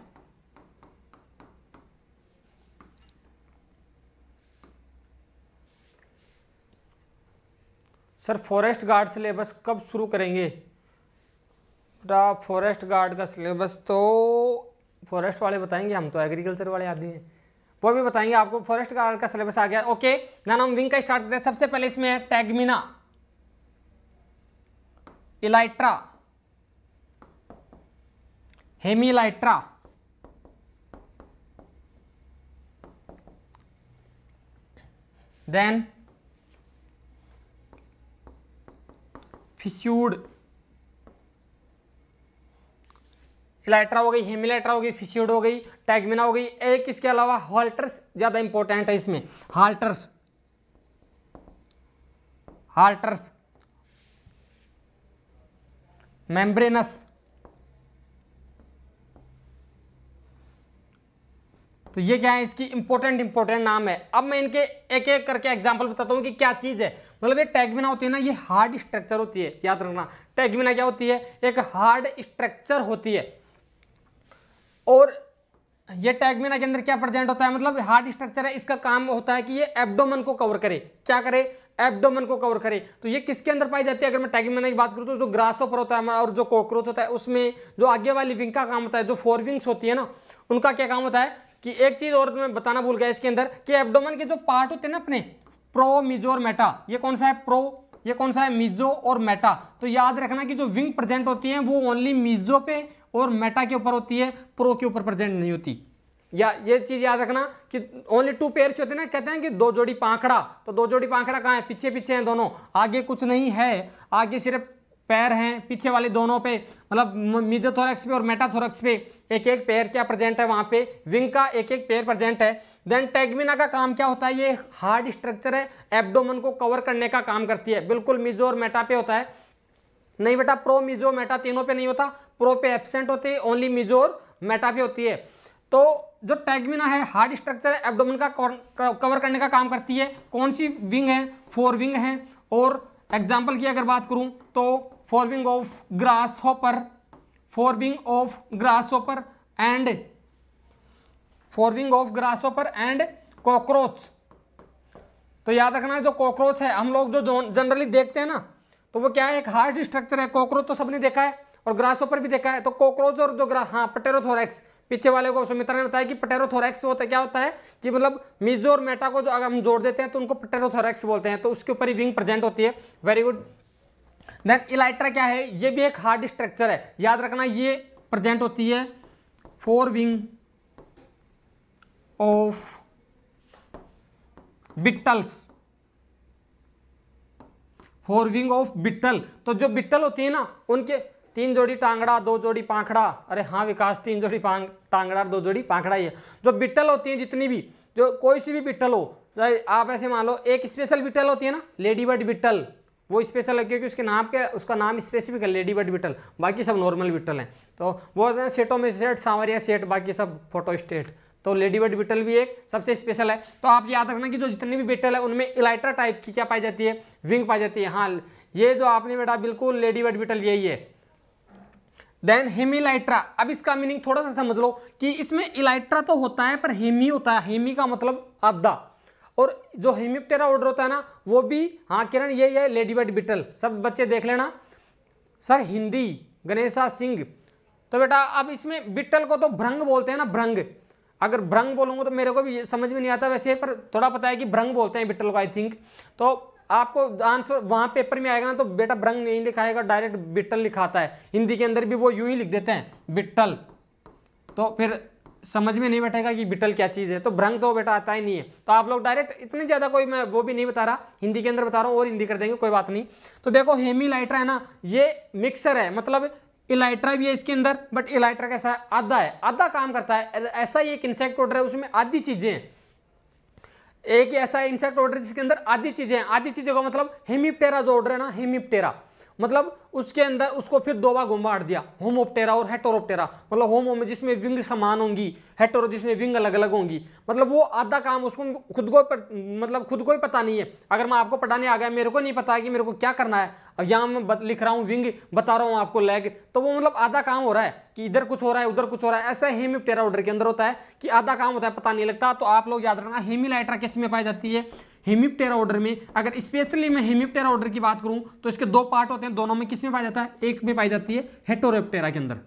सर फॉरेस्ट गार्ड सिलेबस कब शुरू करेंगे बेटा फॉरेस्ट गार्ड का सिलेबस तो फॉरेस्ट वाले बताएंगे हम तो एग्रीकल्चर वाले आदमी हैं वो भी बताएंगे आपको फॉरेस्ट गार्ड का सिलेबस आ गया ओके ना हम विंग का स्टार्ट करते हैं सबसे पहले इसमें है tegmina elytra hemelytra then fused elytra हो गई हेमिलाइट्रा हो गई फिस्यूड हो गई टैगमिना हो गई एक इसके अलावा हॉल्टर्स ज़्यादा इंपॉर्टेंट है इसमें हाल्टर्स हाल्टर्स मेम्ब्रेनस तो ये क्या है इसकी इंपॉर्टेंट इंपॉर्टेंट नाम है अब मैं इनके एक एक करके एग्जाम्पल बताता हूँ कि क्या चीज़ है मतलब ये टैगमिना होती है ना ये हार्ड स्ट्रक्चर होती है याद रखना टैगमिना क्या होती है एक हार्ड स्ट्रक्चर होती है और ये टैगमिना के अंदर क्या प्रेजेंट होता है मतलब हार्ड स्ट्रक्चर है इसका काम होता है कि ये एबडोमन को कवर करे क्या करे एब्डोमन को कवर करे तो ये किसके अंदर पाई जाती है अगर मैं टैगमेना की बात करूँ तो जो ग्रास ऑफर होता है और जो कॉकरोच होता है उसमें जो आगे वाली विंग का काम होता है जो फोर विंग्स होती है ना उनका क्या काम होता है कि एक चीज़ और मैं बताना भूल गया इसके अंदर कि एब्डोमन के जो पार्ट होते हैं ना अपने प्रो मिजो और मेटा ये कौन सा है प्रो ये कौन सा है मिजो और मेटा तो याद रखना कि जो विंग प्रेजेंट होती है वो ओनली मिजो पे और मेटा के ऊपर होती है प्रो के ऊपर प्रेजेंट नहीं होती या ये चीज याद रखना कि ओनली टू पेयर होते ना कहते हैं कि दो जोड़ी पांखड़ा तो दो जोड़ी पांखड़ा कहाँ है पीछे पीछे हैं दोनों आगे कुछ नहीं है आगे सिर्फ पैर हैं पीछे वाले दोनों पे मतलब मिजोथोरक्स पे और मेटाथोरक्स पे एक एक पैर क्या प्रेजेंट है वहाँ पे विंग का एक एक पैर प्रेजेंट है देन टैगमिना का काम क्या होता है ये हार्ड स्ट्रक्चर है एब्डोमन को कवर करने का काम करती है बिल्कुल मिजो और मेटा पे होता है नहीं बेटा प्रो मिजो मेटा तीनों पे नहीं होता प्रो पे एबसेंट होती है ओनली मिजो और मेटा पे होती है तो जो टैगमिना है हार्ड स्ट्रक्चर एब्डोमन का कवर करने का काम करती है कौन सी विंग है फोर विंग है और एग्जाम्पल की अगर बात करूँ तो fore wing of grasshopper fore wing of grasshopper and fore wing of grasshopper and cockroach तो याद रखना जो कॉकरोच है हम लोग जो जनरली देखते हैं ना तो वो क्या है एक हार्ड स्ट्रक्चर है कॉकरोच तो सबने देखा है और ग्रास हॉपर भी देखा है तो कॉकरोच और जो ग्रा हाँ पटेरोथोरेक्स पीछे वाले क्वेश्चन मित्र ने बताया कि पटेरोथोरैक्स होता क्या होता है कि मतलब मिजो और मेटा को जो अगर हम जोड़ देते हैं तो उनको पटेरोथोरैक्स बोलते हैं तो उसके ऊपर ही विंग प्रेजेंट होती है वेरी गुड देन इलाइट्रा क्या है ये भी एक हार्ड स्ट्रक्चर है याद रखना ये प्रेजेंट होती है fore wing of beetles fore wing of beetle तो जो बिटल होती है ना उनके तीन जोड़ी टांगड़ा दो जोड़ी पाखड़ा अरे हाँ विकास तीन जोड़ी टांगड़ा दो जोड़ी पाखड़ा ही है जो बिट्टल होती हैं जितनी भी जो कोई सी भी बिट्टल हो आप ऐसे मान लो एक स्पेशल बिट्टल होती है ना लेडी बर्ड बिट्टल वो स्पेशल है क्योंकि उसके नाम के उसका नाम स्पेसिफिक है लेडी बर्ड बिटल बाकी सब नॉर्मल बिटल हैं तो वो होते हैं सेटों में सेट सांवरिया सेट बाकी सब फोटो स्टेट तो लेडी बर्ड बिटल भी एक सबसे स्पेशल है तो आप याद रखना कि जो जितनी भी बिटल है उनमें इलाइटर टाइप की क्या पाई जाती है विंग पाई जाती है हाँ ये जो आपने बेटा बिल्कुल लेडी बर्ड बिटल यही है देन हेमिलाइट्रा अब इसका मीनिंग थोड़ा सा समझ लो कि इसमें इलाइट्रा तो होता है पर हेमी होता है हेमी का मतलब आधा और जो हेमिप्टेरा ऑर्डर होता है ना वो भी हाँ किरण ये है लेडी बर्ड बिटल सब बच्चे देख लेना सर हिंदी गणेशा सिंह तो बेटा अब इसमें बिटल को तो भ्रंग बोलते हैं ना भ्रंग अगर भ्रंग बोलूँगा तो मेरे को भी समझ में नहीं आता वैसे पर थोड़ा पता है कि भ्रंग बोलते हैं बिटल को आई थिंक तो आपको आंसर वहाँ पेपर में आएगा ना तो बेटा ब्रंग नहीं लिखाएगा डायरेक्ट बिट्टल लिखाता है हिंदी के अंदर भी वो यूं ही लिख देते हैं बिट्टल तो फिर समझ में नहीं बैठेगा कि बिटल क्या चीज़ है तो भ्रंग तो बेटा आता ही नहीं है तो आप लोग डायरेक्ट इतने ज़्यादा कोई मैं वो भी नहीं बता रहा हिंदी के अंदर बता रहा हूँ और हिंदी कर देंगे कोई बात नहीं तो देखो हेमी लाइट्रा है ना ये मिक्सर है मतलब इलाइट्रा भी है इसके अंदर बट इलाइट्रा कैसा है आधा है आधा काम करता है ऐसा ही एक इंसेक्ट ऑर्डर है उसमें आधी चीज़ें हैं एक ऐसा इंसेक्ट ऑर्डर जिसके अंदर आधी चीज़ें हैं आधी चीज़ों का मतलब हेमिप्टेरा जो ऑर्डर है ना हेमिप्टेरा मतलब उसके अंदर उसको फिर दो बार घुमा दिया होमोप्टेरा और हेटोरोप्टेरा मतलब होमो में जिसमें विंग समान होंगी हेटोरो जिसमें विंग अलग अलग होंगी मतलब वो आधा काम उसको खुद को पर, मतलब खुद को ही पता नहीं है अगर मैं आपको पढ़ाने आ गया मेरे को नहीं पता है कि मेरे को क्या करना है यहाँ मैं लिख रहा हूँ विंग बता रहा हूँ आपको लेग तो वो मतलब आधा काम हो रहा है कि इधर कुछ हो रहा है उधर कुछ हो रहा है ऐसा हेमिप्टेरा ऑर्डर के अंदर होता है कि आधा काम होता है पता नहीं लगता तो आप लोग याद रखना हेमिलाइट्रा किस में पाई जाती है हेमिप्टेरा ऑर्डर में अगर स्पेशली मैं हेमिप्टेरा ऑर्डर की बात करूं तो इसके दो पार्ट होते हैं दोनों में किस में पाया जाता है एक में पाई जाती है हेटोरेप्टेरा के अंदर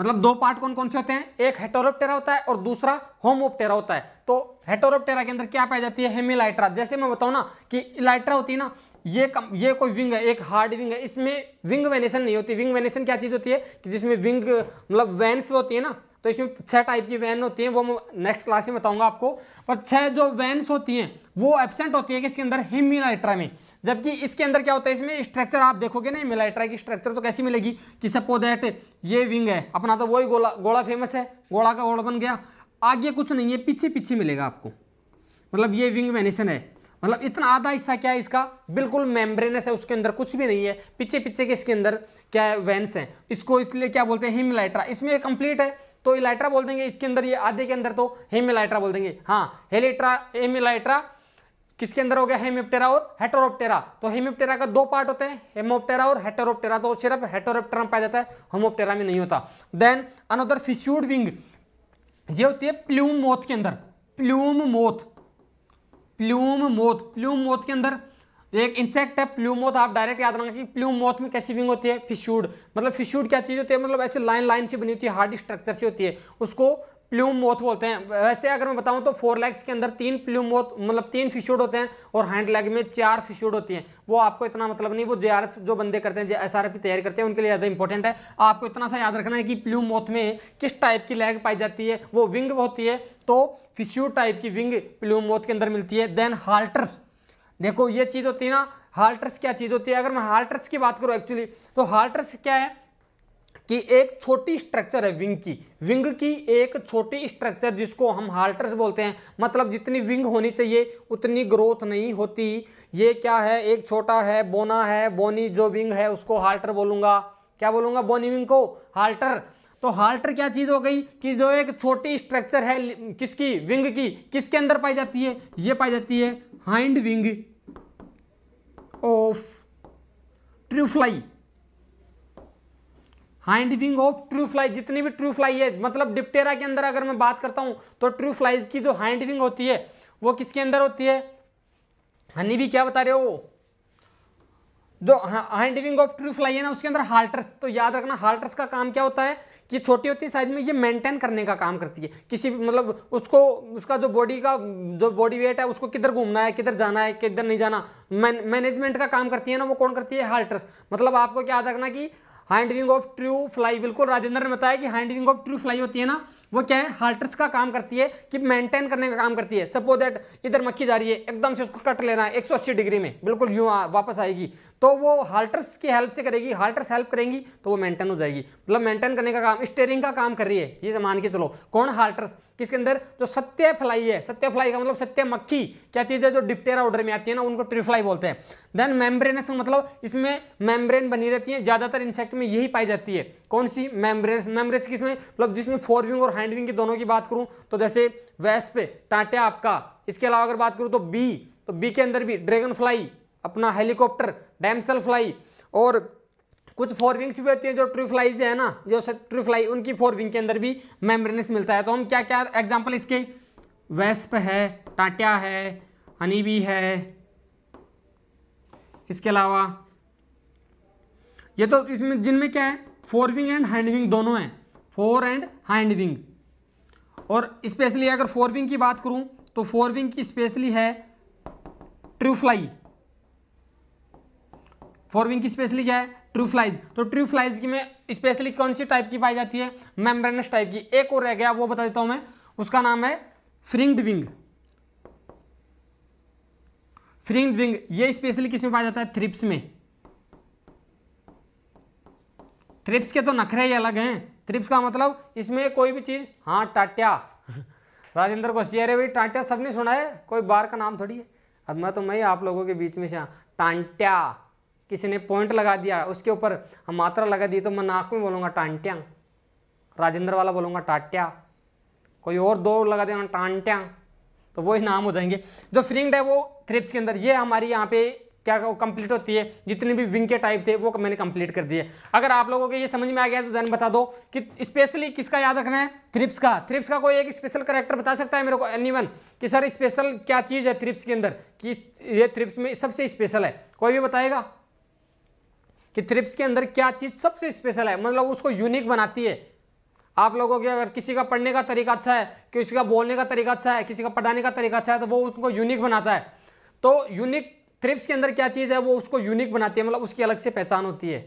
मतलब दो पार्ट कौन कौन से होते हैं एक हेटोरेप्टेरा होता है और दूसरा होमोप्टेरा होता है तो हेटोरोप्टेरा के अंदर क्या पाई जाती है हेमिलाइट्रा जैसे मैं बताऊं ना कि इलाइट्रा होती है ना ये कम ये कोई विंग है एक हार्ड विंग है इसमें विंग वेनेशन नहीं होती विंग वेनेशन क्या चीज़ होती है कि जिसमें विंग मतलब वैन्स होती है ना तो इसमें छह टाइप की वैन होती हैं वो मैं नेक्स्ट क्लास में बताऊंगा आपको पर छह जो वैन्स होती हैं वो एबसेंट होती है कि इसके अंदर हिमिलाइट्रा में जबकि इसके अंदर क्या होता है इसमें स्ट्रक्चर आप देखोगे ना हिमिलाइट्रा की स्ट्रक्चर तो कैसी मिलेगी कि सपो दैट ये विंग है अपना तो वही गोला गोला फेमस है गोला का गोड़ा बन गया आगे कुछ नहीं है पीछे पीछे मिलेगा आपको मतलब ये विंग वेनेशन है मतलब इतना आधा हिस्सा क्या है इसका बिल्कुल मेम्ब्रेनस है उसके अंदर कुछ भी नहीं है पीछे पीछे के इसके अंदर क्या है वेंस है इसको इसलिए क्या बोलते हैं हिमलाइट्रा इसमें कंप्लीट है तो इलाइट्रा बोल देंगे इसके अंदर ये आधे के अंदर तो हेमिलाइट्रा बोल देंगे हाँ हेलेट्रा हेमिलाइट्रा किसके अंदर हो गया हेमिप्टेरा और हेटरोप्टेरा तो हेमिप्टेरा का दो पार्ट होते हैं हेमोप्टेरा और हेटरोप्टेरा तो सिर्फ हेटरोप्टेरा में पाया जाता है होमोप्टेरा में नहीं होता देन अनदर फिश्यूड विंग ये होती है प्लूम मोथ के अंदर plume moth plume moth plume moth के अंदर एक इंसेक्ट है प्लूम मोथ आप डायरेक्ट याद रखना कि प्लूम मोथ में कैसी विंग होती है फिशूड मतलब फिशूड क्या चीज़ होती है मतलब ऐसे लाइन लाइन से बनी होती है हार्ड स्ट्रक्चर से होती है उसको प्लूम मोथ होते हैं वैसे अगर मैं बताऊं तो फोर लेग्स के अंदर तीन प्ल्यूम मोथ मतलब तीन फिशूड होते हैं और हैंड लेग में चार फिशूड होती हैं वो आपको इतना मतलब नहीं वो जे जो बंदे करते हैं जे एस की तैयारी करते हैं उनके लिए ज़्यादा इंपॉर्टेंट है आपको इतना सा याद रखना है कि प्ल्यूम मोथ में किस टाइप की लेग पाई जाती है वो विंग होती है तो फिश्यूड टाइप की विंग प्लूम मोथ के अंदर मिलती है देन हाल्टर्स देखो ये चीज़ होती है ना हाल्टर्स क्या चीज़ होती है अगर मैं हाल्टर्स की बात करूँ एक्चुअली तो हाल्टर्स क्या है कि एक छोटी स्ट्रक्चर है विंग की विंग की एक छोटी स्ट्रक्चर जिसको हम हाल्टर्स बोलते हैं मतलब जितनी विंग होनी चाहिए उतनी ग्रोथ नहीं होती ये क्या है एक छोटा है बोना है बोनी जो विंग है उसको हाल्टर बोलूँगा क्या बोलूँगा बोनी विंग को हाल्टर तो हाल्टर क्या चीज़ हो गई कि जो एक छोटी स्ट्रक्चर है किसकी विंग की किसके अंदर पाई जाती है ये पाई जाती है hind wing of true fly hind wing of true fly जितनी भी ट्रू फ्लाई है मतलब डिप्टेरा के अंदर अगर मैं बात करता हूँ तो ट्रू फ्लाइज की जो हाइंड विंग होती है वो किसके अंदर होती है हनी भी क्या बता रहे हो जो hind wing of true fly है ना उसके अंदर हाल्टर्स तो याद रखना हाल्टर्स का काम क्या होता है कि छोटी होती है साइज में ये मेंटेन करने का काम करती है किसी मतलब उसको उसका जो बॉडी का जो बॉडी वेट है उसको किधर घूमना है किधर जाना है किधर नहीं जाना मैनेजमेंट का काम करती है ना वो कौन करती है हाल्टर्स मतलब आपको क्या याद रखना कि हैंडलिंग ऑफ ट्रू फ्लाई बिल्कुल राजेंद्र ने बताया कि हैंड ऑफ ट्रू फ्लाई होती है ना वो क्या है हाल्टर्स का काम करती है कि मेंटेन करने का काम करती है सपोज दैट इधर मक्खी जा रही है एकदम से उसको कट लेना है एक डिग्री में बिल्कुल यूँ वापस आएगी तो वो हाल्टर्स की हेल्प से करेगी हाल्टर्स हेल्प करेंगी तो वो मेंटेन हो जाएगी मतलब मेंटेन करने का काम स्टेयरिंग का काम कर रही है ये मान के चलो कौन हाल्टर्स किसके अंदर जो सत्य फ्लाई है सत्य फ्लाई का मतलब सत्य मक्खी क्या चीज़ है जो डिप्टेरा ऑर्डर में आती है ना उनको ट्रीफ्लाई बोलते हैं देन मेम्ब्रेनस मतलब इसमें मेम्ब्रेन बनी रहती है ज़्यादातर इंसेक्ट में यही पाई जाती है कौन सी मेम्ब्रेन मेम्ब्रेन किसमें मतलब जिसमें फोरविंग और हैंडलिंग की दोनों की बात करूं तो जैसे वैस पे टाटे आपका इसके अलावा अगर बात करूं तो बी तो बी के अंदर भी ड्रैगन फ्लाई अपना हेलीकॉप्टर डैमसल फ्लाई और कुछ फोर विंग्स भी होती हैं जो ट्रू फ्लाइज है ना जो ट्रू फ्लाई उनकी फोर विंग के अंदर भी मेम्ब्रेनस मिलता है तो हम क्या क्या एग्जाम्पल इसके वेस्प है टाटा है हनीबी है इसके अलावा ये तो इसमें जिनमें क्या है fore wing and hind wing दोनों हैं फोर एंड हैंड विंग और स्पेशली अगर फोर विंग की बात करूं तो फोर विंग की स्पेशली है ट्रूफ्लाई फोर विंग की स्पेशली क्या है ट्रू फ्लाइज तो ट्रू फ्लाइज की में स्पेशली कौन सी टाइप की पाई जाती है मेम्ब्रेनस टाइप की एक और रह गया वो बता देता हूं मैं उसका नाम है फ्रिंग्ड विंग फ्रिंग्ड विंग ये स्पेशली किस में पाया जाता है थ्रिप्स में थ्रिप्स के तो नखरे ही अलग हैं थ्रिप्स का मतलब इसमें कोई भी चीज़ हाँ टाट्या [LAUGHS] राजेंद्र को शेयर है भाई टाट्या सबने सुना है कोई बार का नाम थोड़ी है अब मैं तो मैं आप लोगों के बीच में से टांट्या किसी ने पॉइंट लगा दिया उसके ऊपर मात्रा लगा दी तो मैं नाक में बोलूँगा टांट्या राजेंद्र वाला बोलूँगा टाट्या कोई और दो लगा देगा टांट्या तो वही नाम हो जाएंगे जो फ्रिंग है वो थ्रिप्स के अंदर ये हमारी यहाँ पे क्या कंप्लीट होती है जितने भी विंग के टाइप थे वो मैंने कंप्लीट कर दिए अगर आप लोगों को ये समझ में आ गया तो देन बता दो कि स्पेशली किसका याद रखना है थ्रिप्स का थ्रिप्स का कोई एक स्पेशल करेक्टर बता सकता है मेरे को एनी कि सर स्पेशल क्या चीज़ है थ्रिप्स के अंदर कि ये थ्रिप्स में सबसे स्पेशल है कोई भी बताएगा कि थ्रिप्स के अंदर क्या चीज़ सबसे स्पेशल है मतलब उसको यूनिक बनाती है आप लोगों के अगर किसी का पढ़ने का तरीका अच्छा है किसी का बोलने का तरीका अच्छा है किसी का पढ़ाने का तरीका अच्छा है तो वो उसको यूनिक बनाता है तो यूनिक थ्रिप्स के अंदर क्या चीज़ है वो उसको यूनिक बनाती है मतलब उसकी अलग से पहचान होती है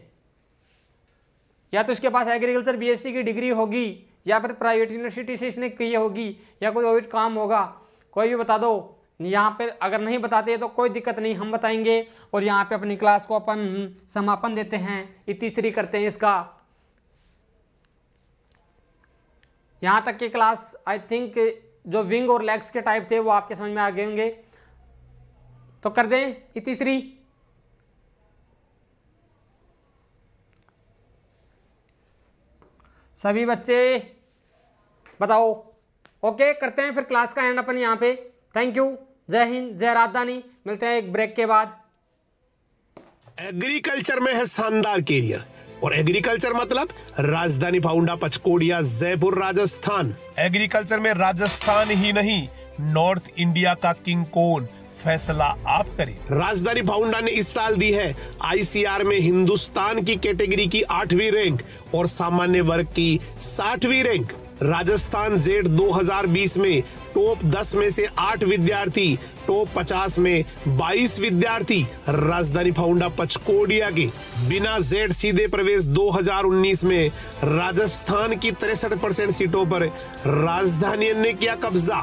या तो इसके पास एग्रीकल्चर बीएससी की डिग्री होगी या फिर प्राइवेट यूनिवर्सिटी से इसने की होगी या कोई और काम होगा कोई भी बता दो यहाँ पर अगर नहीं बताते तो कोई दिक्कत नहीं हम बताएंगे और यहाँ पर अपनी क्लास को अपन समापन देते हैं तीसरी करते हैं इसका यहाँ तक की क्लास आई थिंक जो विंग और लेग्स के टाइप थे वो आपके समझ में आ गए होंगे तो कर दें ये तीसरी सभी बच्चे बताओ ओके करते हैं फिर क्लास का एंड अपन यहाँ पे थैंक यू जय हिंद जय राजधानी मिलते हैं एक ब्रेक के बाद एग्रीकल्चर में है शानदार कैरियर और एग्रीकल्चर मतलब राजधानी फाउंडा पचकोड़िया जयपुर राजस्थान एग्रीकल्चर में राजस्थान ही नहीं नॉर्थ इंडिया का किंग कोन फैसला आप करें राजधानी फाउंडा ने इस साल दी है आईसीआर में हिंदुस्तान की कैटेगरी की आठवीं रैंक और सामान्य वर्ग की साठवीं रैंक राजस्थान जेड 2020 में टॉप 10 में से 8 विद्यार्थी टॉप 50 में 22 विद्यार्थी राजधानी फाउंडा पचकोडिया के बिना जेड सीधे प्रवेश 2019 में राजस्थान की तिरसठ परसेंट सीटों पर राजधानी ने किया कब्जा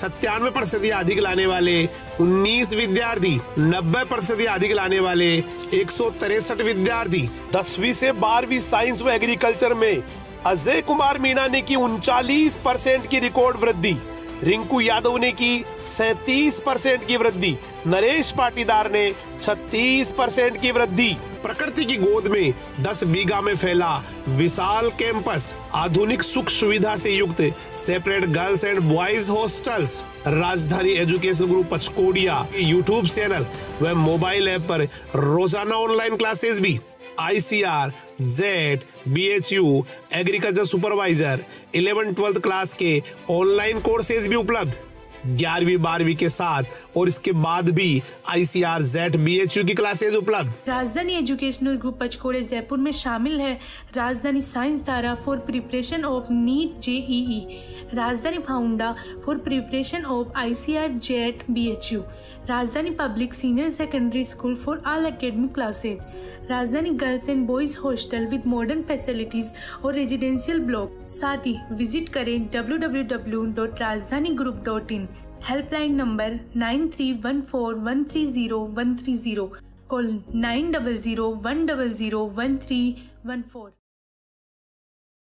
सत्तानवे प्रतिशत अधिक लाने वाले उन्नीस विद्यार्थी नब्बे प्रतिशत अधिक लाने वाले एक सौ तिरसठ विद्यार्थी दसवीं से बारहवीं साइंस व एग्रीकल्चर में अजय कुमार मीणा ने की उनचालीस परसेंट की रिकॉर्ड वृद्धि रिंकू यादव ने की सैतीस परसेंट की वृद्धि नरेश पाटीदार ने छत्तीस परसेंट की वृद्धि प्रकृति की गोद में 10 बीघा में फैला विशाल कैंपस आधुनिक सुख सुविधा से युक्त separate girls and boys hostels Rajdhani education group Pachkodiya YouTube channel व मोबाइल ऐप पर रोजाना ऑनलाइन क्लासेस भी ICR Z B H U agriculture supervisor eleven twelfth class के ऑनलाइन कोर्सेज भी उपलब्ध ग्यारहवीं बारहवीं के साथ और इसके बाद भी I C R Z B H U की क्लासेज उपलब्ध राजधानी एजुकेशनल ग्रुप पचकोड़े जयपुर में शामिल है राजधानी साइंस धारा for preparation of NEET JEE Rajdhani फाउंडा for preparation of I C R Z B H U Rajdhani public senior secondary school for all academic classes Rajdhani girls and boys hostel with modern facilities और रेजिडेंशियल ब्लॉक साथ ही विजिट करें W W W dot Rajdhani group dot in helpline number nine three one four one three zero one three zero call nine double zero one double zero one three one four